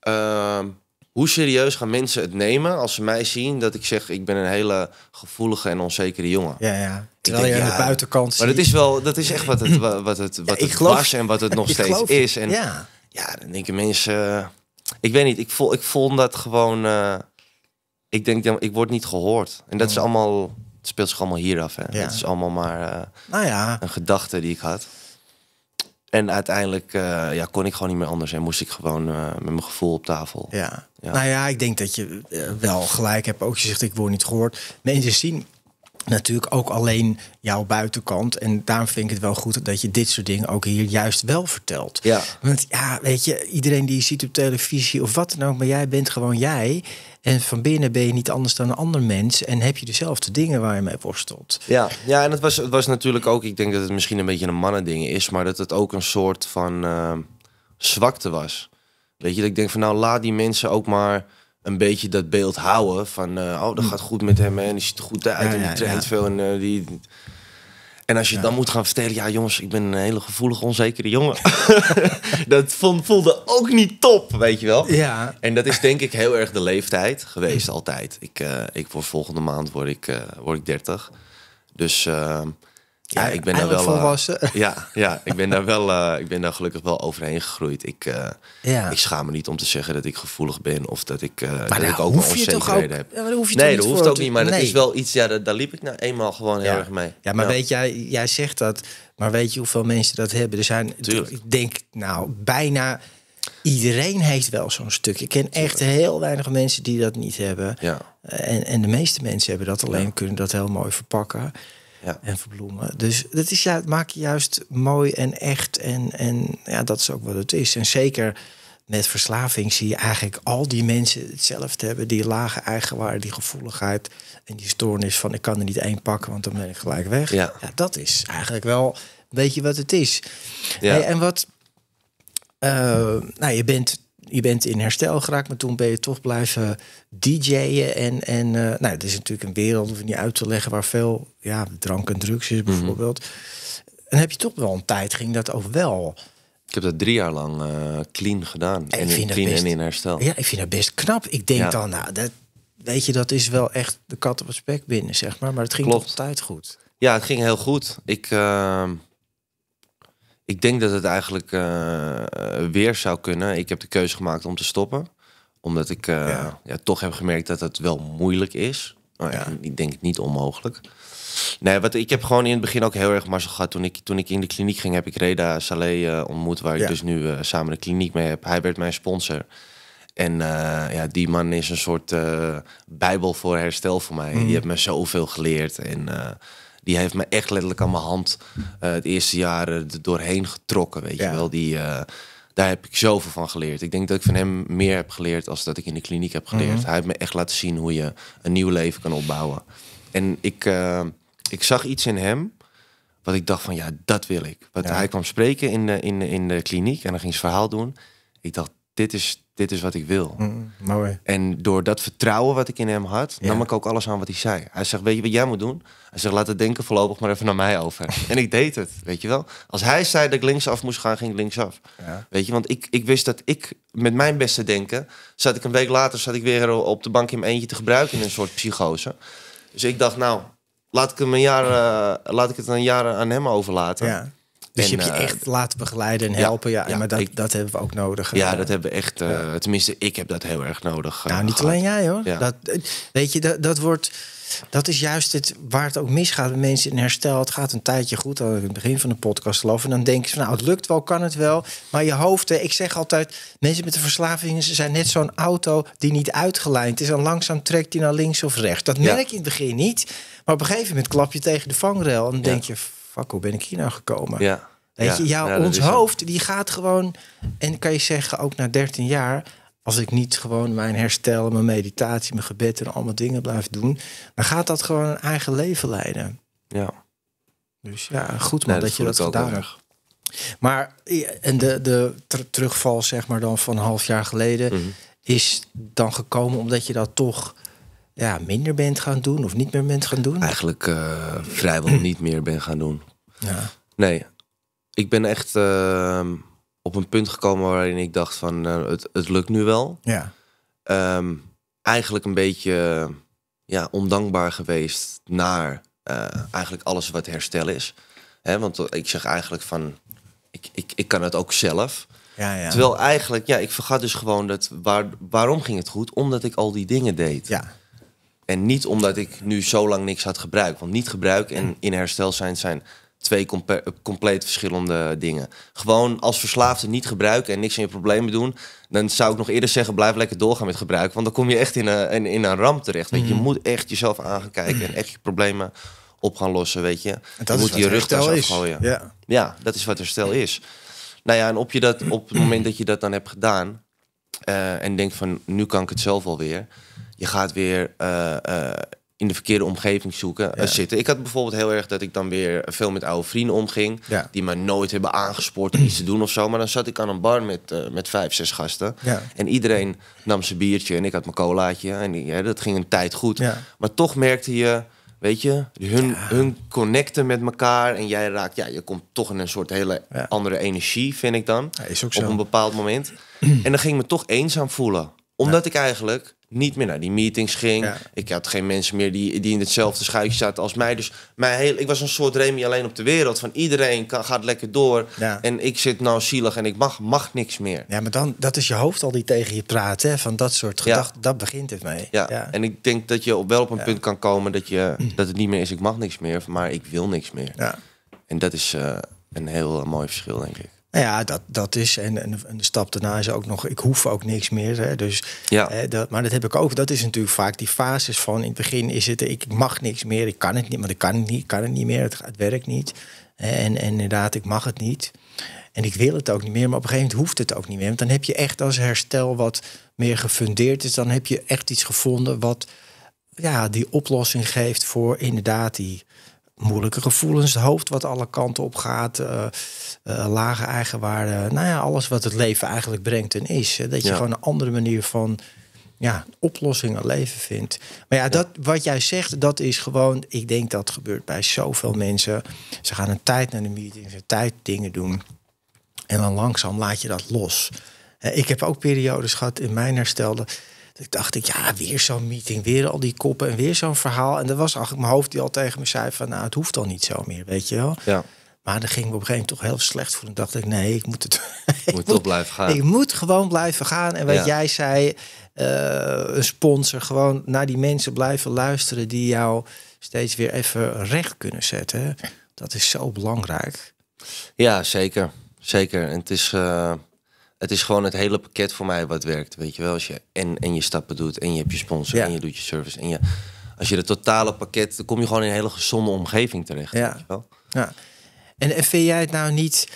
Ehm, hoe serieus gaan mensen het nemen als ze mij zien dat ik zeg ik ben een hele gevoelige en onzekere jongen. Ja, ja. Terwijl denk, je aan de buitenkant Maar dat is wel, dat is echt wat het, wat het, wat het was en wat het nog steeds is. En ja. ja, dan denken mensen ik weet niet, ik, voel, ik vond dat gewoon. Eh, ik denk, ik word niet gehoord. En dat is mm. allemaal. Het speelt zich allemaal hier af. Hè? Het is allemaal maar eh, nou ja. een gedachte die ik had. En uiteindelijk eh, ja, kon ik gewoon niet meer anders en moest ik gewoon met mijn gevoel op tafel. Ja. Nou ja, ik denk dat je wel gelijk hebt. Ook je zegt, ik word niet gehoord. Mensen zien natuurlijk ook alleen jouw buitenkant. En daarom vind ik het wel goed dat je dit soort dingen ook hier juist wel vertelt. Ja. Want ja, weet je, iedereen die je ziet op televisie of wat dan ook, maar jij bent gewoon jij. En van binnen ben je niet anders dan een ander mens. En heb je dezelfde dingen waar je mee worstelt. Ja, ja en het was, het was natuurlijk ook, ik denk dat het misschien een beetje een mannending is, maar dat het ook een soort van ehm, zwakte was. Weet je, dat ik denk van nou laat die mensen ook maar een beetje dat beeld houden van, uh, oh, dat hm. gaat goed met hem en hij ziet er goed uit en hij ja, traint veel. En, eh, die... en als je dan moet gaan vertellen, ja jongens, ik ben een hele gevoelige, onzekere jongen. dat vond, voelde ook niet top, weet je wel. Ja. En dat is denk ik heel erg de leeftijd geweest altijd. Ik, uh, ik voor volgende maand word ik, word ik 30. Dus ehm, ja, ik ben daar wel. Eh, ja, ja, ik ben daar wel. Eh, ik ben daar gelukkig wel overheen gegroeid. Ik, uh, ik schaam me niet om te zeggen dat ik gevoelig ben of dat ik, dat ik ook een onzekerheden heb. nee, dat hoeft ook niet. Maar dat is wel iets. Ja, daar liep ik nou eenmaal gewoon heel erg mee. Ja, maar weet jij, jij zegt dat. Maar weet je hoeveel mensen dat hebben? Er zijn, ik denk, nou, bijna iedereen heeft wel zo'n stuk. Ik ken echt heel weinig mensen die dat niet hebben. Ja. En, en de meeste mensen hebben dat alleen, kunnen dat heel mooi verpakken ja. en verbloemen. Dus dat is, ja, het maakt je juist mooi en echt. En, en ja, dat is ook wat het is. En zeker met verslaving zie je eigenlijk al die mensen hetzelfde hebben. Die lage eigenwaarde, die gevoeligheid en die stoornis van ik kan er niet één pakken, want dan ben ik gelijk weg. Ja, dat is eigenlijk wel een beetje wat het is. Ja. en wat, eh, nou je bent je bent in herstel geraakt, maar toen ben je toch blijven DJ'en. En, en eh, nou, het is natuurlijk een wereld, hoef niet uit te leggen, waar veel ja, drank en drugs is mhm. bijvoorbeeld. En heb je toch wel een tijd, ging dat ook wel. Ik heb dat drie jaar lang eh, clean gedaan. En, in clean en in herstel. Ja, ik vind dat best knap. Ik denk dan, nou, dat, weet je, dat is wel echt de kat op het spek binnen, zeg maar. Maar het ging Klopt. toch altijd goed. Ja, het ging heel goed. Ik, ehm, ik denk dat het eigenlijk eh, weer zou kunnen. Ik heb de keuze gemaakt om te stoppen. Omdat ik eh, ja. toch heb gemerkt dat het wel moeilijk is. Maar nou ja. Ik denk niet onmogelijk. Nee, wat, ik heb gewoon in het begin ook heel erg mazzel gehad. Toen ik, toen ik in de kliniek ging, heb ik Reda Saleh eh, ontmoet. Waar ik dus nu samen de kliniek mee heb. Hij werd mijn sponsor. En ja, die man is een soort bijbel voor herstel voor mij. Mm. Die heeft me zoveel geleerd. En die heeft me echt letterlijk aan mijn hand uh, het eerste jaar eh, er doorheen getrokken. Weet je wel, die, eh, daar heb ik zoveel van geleerd. Ik denk dat ik van hem meer heb geleerd als dat ik in de kliniek heb geleerd. Mhm. Hij heeft me echt laten zien hoe je een nieuw leven kan opbouwen. En ik, ik zag iets in hem wat ik dacht van ja, dat wil ik. Want hij kwam spreken in de, in, de, in de kliniek en dan ging zijn verhaal doen. Ik dacht, dit is, dit is wat ik wil. Mm, mooi. En door dat vertrouwen wat ik in hem had, nam ik ook alles aan wat hij zei. Hij zegt, weet je wat jij moet doen? Hij zegt, laat het denken voorlopig maar even naar mij over. en ik deed het, weet je wel. Als hij zei dat ik linksaf moest gaan, ging ik linksaf. Ja. Weet je, want ik, ik wist dat ik met mijn beste denken... zat ik een week later zat ik weer op de bank in mijn eentje te gebruiken... in een soort psychose. Dus ik dacht, nou, laat ik, hem een jaar, eh, laat ik het een jaar aan hem overlaten... Ja. Dus en, je hebt je eh, echt laten begeleiden en helpen. Ja, maar dat, dat hebben we ook nodig. Ja, eh. dat hebben we echt. Eh, tenminste, ik heb dat heel erg nodig. nou, niet alleen jij hoor. Dat, weet je, dat, dat wordt dat is juist het, waar het ook misgaat met mensen in herstel. Het gaat een tijdje goed, al in het begin van de podcast geloof. En dan denken ze, nou, het lukt wel, kan het wel. Maar je hoofd, ik zeg altijd, mensen met een verslaving zijn net zo'n auto die niet uitgelijnd is. En langzaam trekt die naar links of rechts. Dat merk je in het begin niet. Maar op een gegeven moment klap je tegen de vangrail en dan denk je, fuck, hoe ben ik hier nou gekomen? Ja. Weet je, jouw, ons hoofd, die gaat gewoon... En kan je zeggen, ook na 13 jaar... Als ik niet gewoon mijn herstel, mijn meditatie, mijn gebed en allemaal dingen blijf doen... dan gaat dat gewoon een eigen leven leiden. Ja. Dus ja, goed man dat, je dat gedaan hebt. Maar en de, de terugval, zeg maar dan van een half jaar geleden, mhm. is dan gekomen omdat je dat toch ja, minder bent gaan doen of niet meer bent gaan doen? Eigenlijk eh, vrijwel hmm. niet meer ben gaan doen. Ja. Nee, ik ben echt ehm, op een punt gekomen waarin ik dacht van eh, het, het lukt nu wel. Ja. Ehm, eigenlijk een beetje ja, ondankbaar geweest naar eh, eigenlijk alles wat herstel is. hè want ik zeg eigenlijk van ik, ik, ik kan het ook zelf. Ja, ja. Terwijl eigenlijk, ja, ik vergat dus gewoon dat waar, waarom ging het goed? Omdat ik al die dingen deed. Ja. En niet omdat ik nu zo lang niks had gebruikt. Want niet gebruik en in herstel zijn zijn twee compleet verschillende dingen. Gewoon als verslaafde niet gebruiken en niks aan je problemen doen, dan zou ik nog eerder zeggen: blijf lekker doorgaan met gebruiken. Want dan kom je echt in een, in, een ramp terecht. Weet je. je mm. moet echt jezelf aan en echt je problemen op gaan lossen. Weet je, dat je moet je rugtas afgooien. Ja. ja, dat is wat herstel is. Nou ja, en op, je dat, op het moment dat je dat dan hebt gedaan eh, en denkt van nu kan ik het zelf alweer. weer je gaat weer eh, eh, in de verkeerde omgeving zoeken, eh, ja. zitten. Ik had bijvoorbeeld heel erg dat ik dan weer veel met oude vrienden omging. Die me nooit hebben aangespoord om iets te doen of zo. Maar dan zat ik aan een bar met, met vijf, zes gasten. En iedereen nam zijn biertje en ik had mijn colaatje. En ja, dat ging een tijd goed. Maar toch merkte je, weet je, hun, hun connecten met elkaar. En jij raakt, ja, je komt toch in een soort hele andere energie, vind ik dan. is ook zo. Op een bepaald moment. en dan ging ik me toch eenzaam voelen. Omdat ik eigenlijk niet meer naar die meetings ging. Ik had geen mensen meer die, die in hetzelfde schuitje zaten als mij. Dus mijn heel, ik was een soort Remy alleen op de wereld. Van iedereen gaat lekker door. En ik zit nou zielig en ik mag, mag niks meer. Ja, maar dan, dat is je hoofd al die tegen je praat. Hè? Van dat soort gedachten, dat begint het mee. Ja. en ik denk dat je op, wel op een punt kan komen dat, je, dat het niet meer is... ik mag niks meer, maar ik wil niks meer. Ja. En dat is eh, een heel eh, mooi verschil, denk ik. Nou ja, dat, dat is. En, een de stap daarna is ook nog, ik hoef ook niks meer. Hè, dus, ja. Hè, dat, maar dat heb ik ook. Dat is natuurlijk vaak die fases van in het begin is het, ik mag niks meer, ik kan het niet, maar ik kan niet, kan het niet meer, het, het werkt niet. En, en inderdaad, ik mag het niet. En ik wil het ook niet meer, maar op een gegeven moment hoeft het ook niet meer. Want dan heb je echt als herstel wat meer gefundeerd is, dan heb je echt iets gevonden wat ja, die oplossing geeft voor inderdaad die moeilijke gevoelens, het hoofd wat alle kanten op gaat, eh, eh, lage eigenwaarde. Nou ja, alles wat het leven eigenlijk brengt en is. Dat je gewoon een andere manier van ja, oplossingen leven vindt. Maar ja, dat, wat jij zegt, dat is gewoon, ik denk dat gebeurt bij zoveel mensen. Ze gaan een tijd naar de meeting tijd dingen doen. En dan langzaam laat je dat los. Ik heb ook periodes gehad in mijn herstelde ik dacht ik, ja, weer zo'n meeting, weer al die koppen en weer zo'n verhaal. En dat was eigenlijk mijn hoofd die al tegen me zei van, nou, het hoeft al niet zo meer, weet je wel. Ja. Maar dan ging ik op een gegeven moment toch heel slecht voelen. Dan dacht ik, nee, ik moet het... ik moet, toch blijven gaan. Ik moet gewoon blijven gaan. En wat jij zei, eh, een sponsor, gewoon naar die mensen blijven luisteren... die jou steeds weer even recht kunnen zetten. Dat is zo belangrijk. Ja, zeker. Zeker. En het is... Eh, het is gewoon het hele pakket voor mij wat werkt. Weet je wel, als je en, en je stappen doet en je hebt je sponsor en je doet je service. En je, als je het totale pakket, dan kom je gewoon in een hele gezonde omgeving terecht. Ja. Weet je wel? ja. En, vind jij het nou niet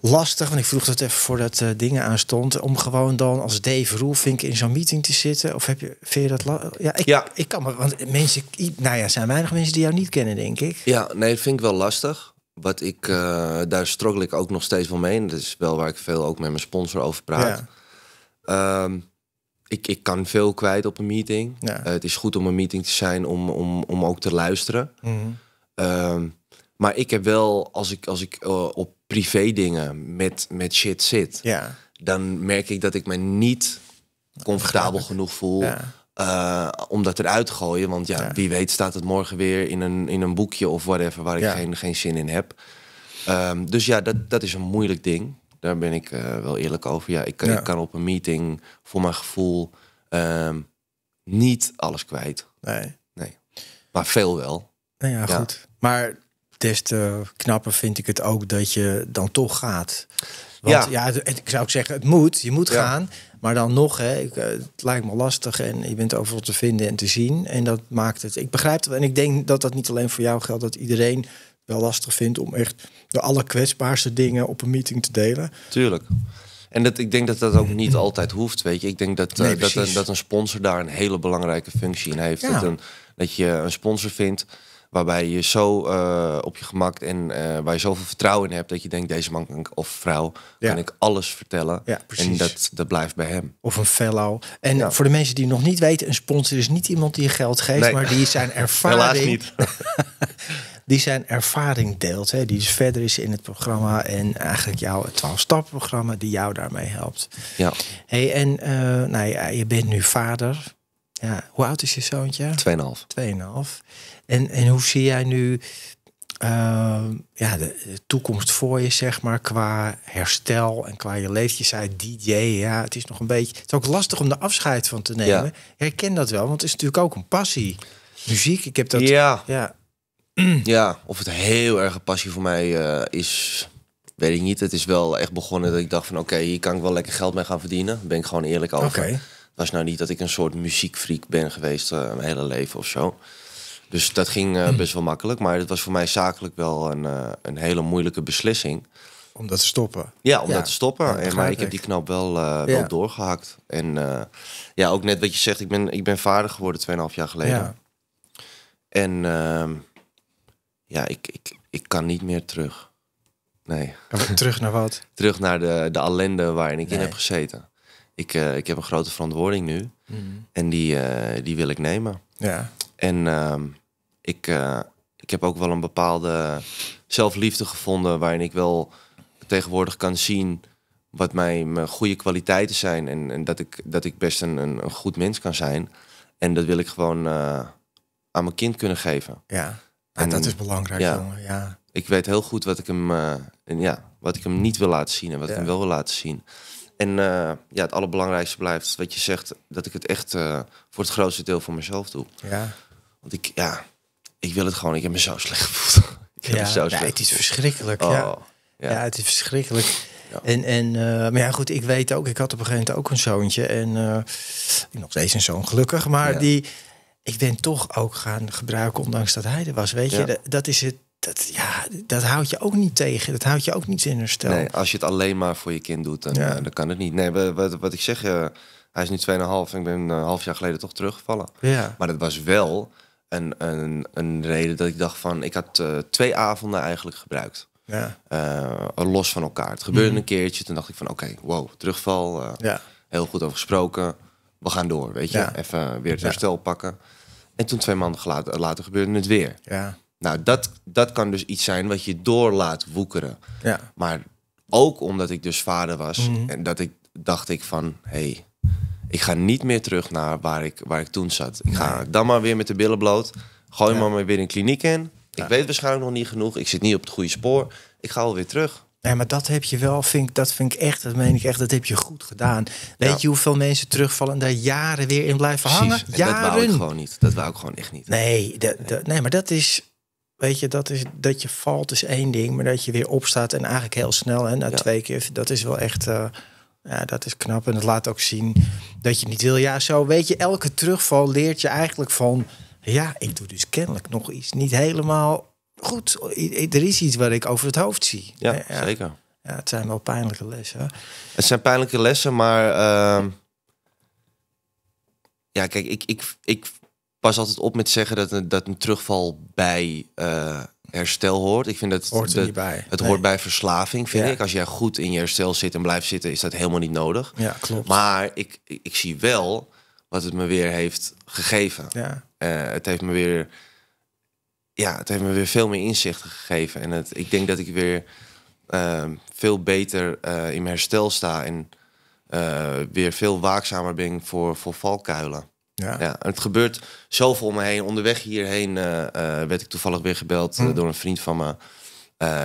lastig, want ik vroeg dat even voordat eh, dingen aan stond, om gewoon dan als Dave Roelvink in zo'n meeting te zitten? Of heb je, vind je dat ja ik, ja, ik kan maar want mensen, nou ja, zijn weinig mensen die jou niet kennen, denk ik. Ja, nee, dat vind ik wel lastig wat ik, eh, daar struggle ik ook nog steeds wel mee. En dat is wel waar ik veel ook met mijn sponsor over praat. Ehm, ik, ik kan veel kwijt op een meeting. Eh, het is goed om een meeting te zijn om, om, om ook te luisteren. Mhm. Ehm, maar ik heb wel, als ik, als ik eh, op privé dingen met, met shit zit, ja. dan merk ik dat ik me niet comfortabel genoeg voel. Ja. Eh, om dat eruit te gooien. Want ja, wie weet staat het morgen weer in een, in een boekje of whatever waar ik geen, geen zin in heb. Ehm, dus ja, dat, dat is een moeilijk ding. Daar ben ik eh, wel eerlijk over. Eh, ja ik, kan op een meeting voor mijn gevoel ehm, niet alles kwijt. Nee. nee. Maar veel wel. Nou ja, goed. Maar des te knapper vind ik het ook dat je dan toch gaat ja, ja ik zou ook zeggen, het moet. Je moet gaan. Maar dan nog, hè, ik, eh, het lijkt me lastig en je bent overal te vinden en te zien. En dat maakt het. Ik begrijp het. En ik denk dat dat niet alleen voor jou geldt, dat iedereen wel lastig vindt om echt de allerkwetsbaarste dingen op een meeting te delen. Tuurlijk. En dat, ik denk dat dat ook niet altijd hoeft, weet je. Ik denk dat, eh, dat, dat, een sponsor daar een hele belangrijke functie in heeft. Dat, een, dat je een sponsor vindt waarbij je zo eh, op je gemak en eh, waar je zoveel vertrouwen in hebt dat je denkt, deze man kan of vrouw kan ik alles vertellen. En dat, dat blijft bij hem. Of een fellow. En voor de mensen die nog niet weten, een sponsor is niet iemand die je geld geeft, maar die zijn ervaring. Helaas niet. die zijn ervaring deelt, hè, die is verder is in het programma en eigenlijk jouw 12-stappen-programma die jou daarmee helpt. Ja. Hey, en eh, nou, je, je bent nu vader. Ja, hoe oud is je zoontje? 2,5. 2,5. En, en hoe zie jij nu eh, ja, de, toekomst voor je, zeg maar, qua herstel en qua je leeftje? Je DJ, ja, het is nog een beetje... Het is ook lastig om de afscheid van te nemen. Herken dat wel, want het is natuurlijk ook een passie. Muziek, ik heb dat... Ja, ja. of het heel erg een passie voor mij eh, is, weet ik niet. Het is wel echt begonnen dat ik dacht van, oké, hier kan ik wel lekker geld mee gaan verdienen. ben ik gewoon eerlijk over. Okay. Het was nou niet dat ik een soort muziekfreak ben geweest uh, mijn hele leven of zo. Dus dat ging eh, best wel makkelijk. Maar het was voor mij zakelijk wel een, eh, een hele moeilijke beslissing. Om dat te stoppen? Ja, om dat te stoppen. en, maar ik, heb die knop wel, eh, wel doorgehakt. En ja, ook net wat je zegt, ik ben, ik ben vader geworden 2,5 jaar geleden. En ehm, ja, ik, ik, ik kan niet meer terug. Nee. Terug naar wat? terug naar de, de ellende waarin ik in heb gezeten. Ik, ik heb een grote verantwoording nu. Mhm. En die, die wil ik nemen. Ja. En ehm, ik, eh, ik heb ook wel een bepaalde zelfliefde gevonden waarin ik wel tegenwoordig kan zien wat mijn, mijn goede kwaliteiten zijn. En, en, dat, ik, dat ik best een, een, een, goed mens kan zijn. En dat wil ik gewoon eh, aan mijn kind kunnen geven. Ja, en, dat is belangrijk, ja, jongen. Ja. Ik weet heel goed wat ik hem, eh, ja, wat ik hem niet wil laten zien en wat ik hem wel wil laten zien. En ja, het allerbelangrijkste blijft wat je zegt, dat ik het echt voor het grootste deel voor mezelf doe. Ja. Want ik, ja, ik wil het gewoon. Ik heb me zo slecht gevoeld. ik heb ja, me zo slecht oh, ja, het is verschrikkelijk. ja. ja. het is verschrikkelijk. En, en eh, maar ja, goed, ik weet ook, ik had op een gegeven moment ook een zoontje. En eh, nog steeds een zoon, gelukkig. Maar die, ik ben toch ook gaan gebruiken, ondanks dat hij er was. Weet je, dat, is het dat, ja, dat houd je ook niet tegen. Dat houdt je ook niet in herstel. Nee, als je het alleen maar voor je kind doet, dan, eh, dan kan het niet. Nee, wat, wat ik zeg, hij is nu 2,5 en ik ben een half jaar geleden toch teruggevallen. Ja. Maar dat was wel een, een, een reden dat ik dacht van... Ik had eh, twee avonden eigenlijk gebruikt. Ja. Eh, los van elkaar. Het gebeurde mhm. een keertje. Toen dacht ik van oké, wow, terugval. Eh, ja. Heel goed over gesproken. We gaan door, weet je. Even weer het herstel pakken. En toen twee maanden later, later gebeurde het weer. Ja. Nou, dat, dat kan dus iets zijn wat je door laat woekeren. Ja. Maar ook omdat ik dus vader was. Mhm. En dat ik dacht ik van, hé, hey, ik ga niet meer terug naar waar ik, waar ik toen zat. Ik ga dan maar weer met de billen bloot. Gooi me maar weer in kliniek in. Ik weet waarschijnlijk nog niet genoeg. Ik zit niet op het goede spoor. Ik ga alweer terug. nee maar dat heb je wel, vind dat vind ik echt, dat meen ik echt, dat heb je goed gedaan. Weet je hoeveel mensen terugvallen en daar jaren weer in blijven hangen? jaren. dat wou ik gewoon niet. Dat wou ik gewoon echt niet. Nee, nee. maar dat is, weet je, dat is dat je valt is één ding, maar dat je weer opstaat en eigenlijk heel snel en na twee keer, dat is wel echt. Eh, ja, dat is knap en dat laat ook zien dat je niet wil. Ja, zo weet je, elke terugval leert je eigenlijk van... ja, ik doe dus kennelijk nog iets niet helemaal goed. Er is iets wat ik over het hoofd zie. Ja, ja. zeker. Ja, het zijn wel pijnlijke lessen. Het zijn pijnlijke lessen, maar... Ehm, ja, kijk, ik, ik, ik pas altijd op met zeggen dat een, dat een terugval bij... Eh, herstel hoort. Ik vind dat hoort er niet bij. Het hoort bij verslaving, vind ik. Als jij goed in je herstel zit en blijft zitten, is dat helemaal niet nodig. Ja, klopt. Maar ik, ik, zie wel wat het me weer heeft gegeven. Ja. Eh, het heeft me weer. Ja, het heeft me weer veel meer inzichten gegeven. En het, ik denk dat ik weer ehm, veel beter eh, in mijn herstel sta. En eh, weer veel waakzamer ben voor, voor valkuilen. Ja. ja. het gebeurt zoveel om me heen. Onderweg hierheen eh, eh, werd ik toevallig weer gebeld eh, mm. door een vriend van me.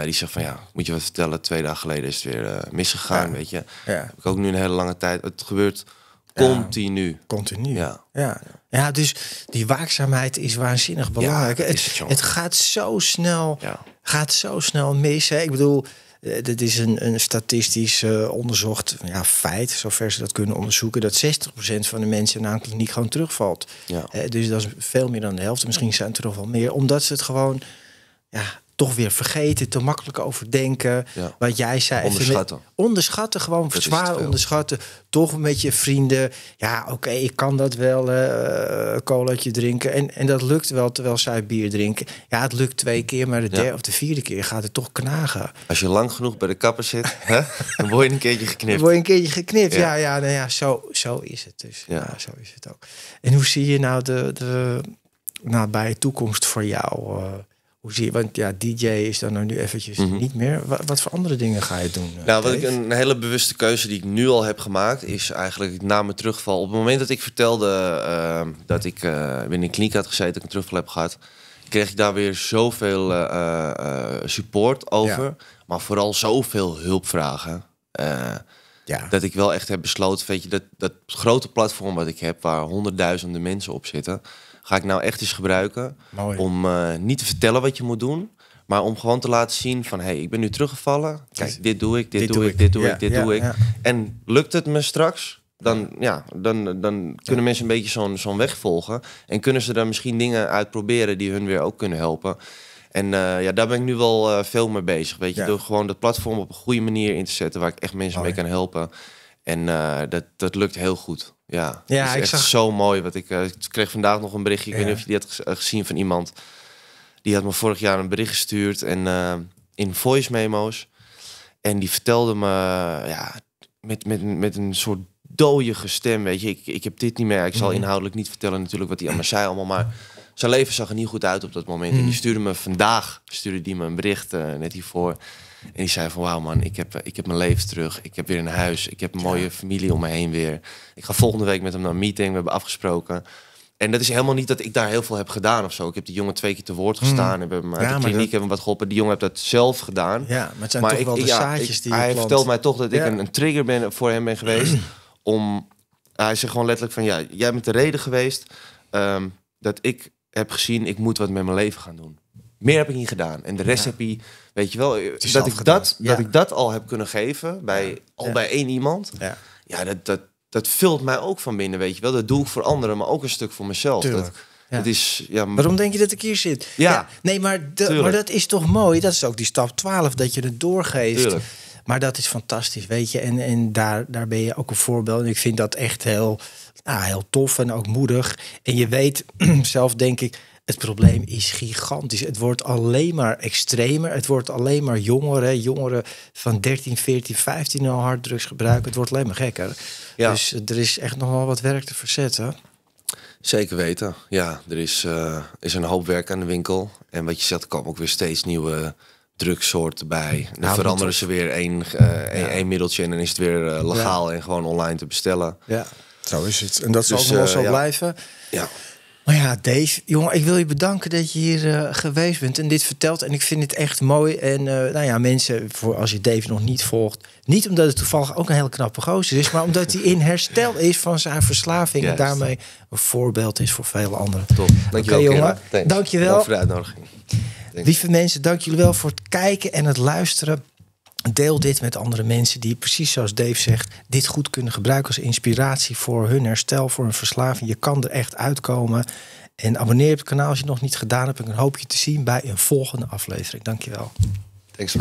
die zegt van ja, moet je wat vertellen. Twee dagen geleden is het weer misgegaan, weet je. Heb ik ook nu een hele lange tijd. Het gebeurt continu. Continu. Ja. ja. Ja, dus die waakzaamheid is waanzinnig belangrijk. het, het, gaat zo snel, gaat zo snel mis. Hè? Ik bedoel, eh, dat is een, een statistisch eh, onderzocht ja, feit, zover ze dat kunnen onderzoeken, dat 60% van de mensen namelijk niet gewoon terugvalt. Ja. Eh, dus dat is veel meer dan de helft. Misschien zijn het er nog wel meer, omdat ze het gewoon ja, toch weer vergeten, te makkelijk overdenken. Wat jij zei. Onderschatten. onderschatten, gewoon zwaar onderschatten. Toch met je vrienden. Ja, oké, ik kan dat wel, uh, colaatje drinken. En, en dat lukt wel, terwijl zij bier drinken. Ja, het lukt twee keer, maar de derde of de vierde keer gaat het toch knagen. Als je lang genoeg bij de kapper zit, hè, dan word je een keertje geknipt. Dan word je een keertje geknipt, ja. Ja, nou ja zo, zo is het dus. Ja. zo is het ook. En hoe zie je nou de, de nou, bij toekomst voor jou... Eh, hoe zie je, want ja, DJ is dan nou nu eventjes mhm. niet meer. Wat, voor andere dingen ga je doen? Eh, nou, wat ik, een hele bewuste keuze die ik nu al heb gemaakt, is eigenlijk na mijn terugval. Op het moment dat ik vertelde ehm, dat ik binnen eh, in een kliniek had gezeten, dat ik een terugval heb gehad, kreeg ik daar weer zoveel uh, support over. Maar vooral zoveel hulpvragen. Dat ik wel echt heb besloten, weet je, dat, dat grote platform wat ik heb, waar honderdduizenden mensen op zitten, ga ik nou echt eens gebruiken om eh, niet te vertellen wat je moet doen, maar om gewoon te laten zien van, hé, hey, ik ben nu teruggevallen. Kijk, dit doe ik, dit, doe, ik, dit doe ik, dit doe ik. En lukt het me straks, dan, ja, dan, dan kunnen mensen een beetje zo'n zo'n weg volgen. En kunnen ze dan misschien dingen uitproberen die hun weer ook kunnen helpen. En eh, ja, daar ben ik nu wel eh, veel mee bezig. Weet je, door gewoon dat platform op een goede manier in te zetten waar ik echt mensen mee kan helpen. En eh, dat, dat lukt heel goed. Ja, ja is ik echt zo mooi. Wat ik, kreeg vandaag nog een berichtje. Ik weet niet of je die had gezien van iemand. Die had me vorig jaar een bericht gestuurd en in voice memo's. En die vertelde me ja, met, met, met een soort dooie stem. Weet je, ik, ik heb dit niet meer. Ik zal mhm. inhoudelijk niet vertellen natuurlijk wat die allemaal zei allemaal. Maar zijn leven zag er niet goed uit op dat moment. En die hmm. stuurde me vandaag stuurde die me een bericht eh, net hiervoor. En die zei van wauw man, ik heb, eh, ik heb mijn leven terug. Ik heb weer een huis. Ik heb een mooie familie om me heen weer. Ik ga volgende week met hem naar een meeting. We hebben afgesproken. En dat is helemaal niet dat ik daar heel veel heb gedaan of zo. Ik heb die jongen twee keer te woord hmm. gestaan. Hebben hem uit ja, de kliniek dat... hebben wat geholpen. Die jongen heeft dat zelf gedaan. Ja, maar het zijn toch ik, wel de zaadjes die Hij vertelt mij toch dat ik een, een, trigger ben, voor hem ben geweest. om, hij zegt gewoon letterlijk van ja, jij bent de reden geweest ehm, dat ik heb gezien, ik moet wat met mijn leven gaan doen. Meer heb ik niet gedaan. En de rest heb je, weet je wel, dat ik dat, dat ik dat al heb kunnen geven bij al bij één iemand. Ja, dat, dat, dat vult mij ook van binnen, weet je wel. Dat doe ik voor anderen, maar ook een stuk voor mezelf. Dat, dat is, ja, Waarom denk je dat ik hier zit? Ja, nee, maar, de, maar dat is toch mooi. Dat is ook die stap 12, dat je het doorgeeft. Tuurlijk. Maar dat is fantastisch, weet je. En, en daar, daar ben je ook een voorbeeld. En ik vind dat echt heel, nou, heel tof en ook moedig. En je weet zelf, denk ik, het probleem is gigantisch. Het wordt alleen maar extremer. Het wordt alleen maar jongeren. Jongeren van 13, 14, 15 al harddrugs gebruiken. Het wordt alleen maar gekker. Dus eh, er is echt nog wel wat werk te verzetten. Zeker weten. Ja, er is, eh, is een hoop werk aan de winkel. En wat je zegt, er komen ook weer steeds nieuwe drugsoort bij. Dan veranderen ze weer eh, één, één, middeltje en dan is het weer eh, legaal en gewoon online te bestellen. Ja, zo is het. En dat dus, zal wel eh, zo blijven. Ja. Maar ja, Dave, jongen, ik wil je bedanken dat je hier geweest bent en dit vertelt. En ik vind het echt mooi. En nou ja, mensen, voor als je Dave nog niet volgt, niet omdat het toevallig ook een hele knappe gozer is, maar omdat hij in herstel is van zijn verslaving en daarmee een voorbeeld is voor vele anderen. Top. Dankjewel, okay, jongen. je wel voor de uitnodiging. Lieve mensen, dank jullie wel voor het kijken en het luisteren. Deel dit met andere mensen die, precies zoals Dave zegt, dit goed kunnen gebruiken als inspiratie voor hun herstel, voor hun verslaving. Je kan er echt uitkomen. En abonneer op het kanaal als je het nog niet gedaan hebt. En hoop je te zien bij een volgende aflevering. Dankjewel. Thanks,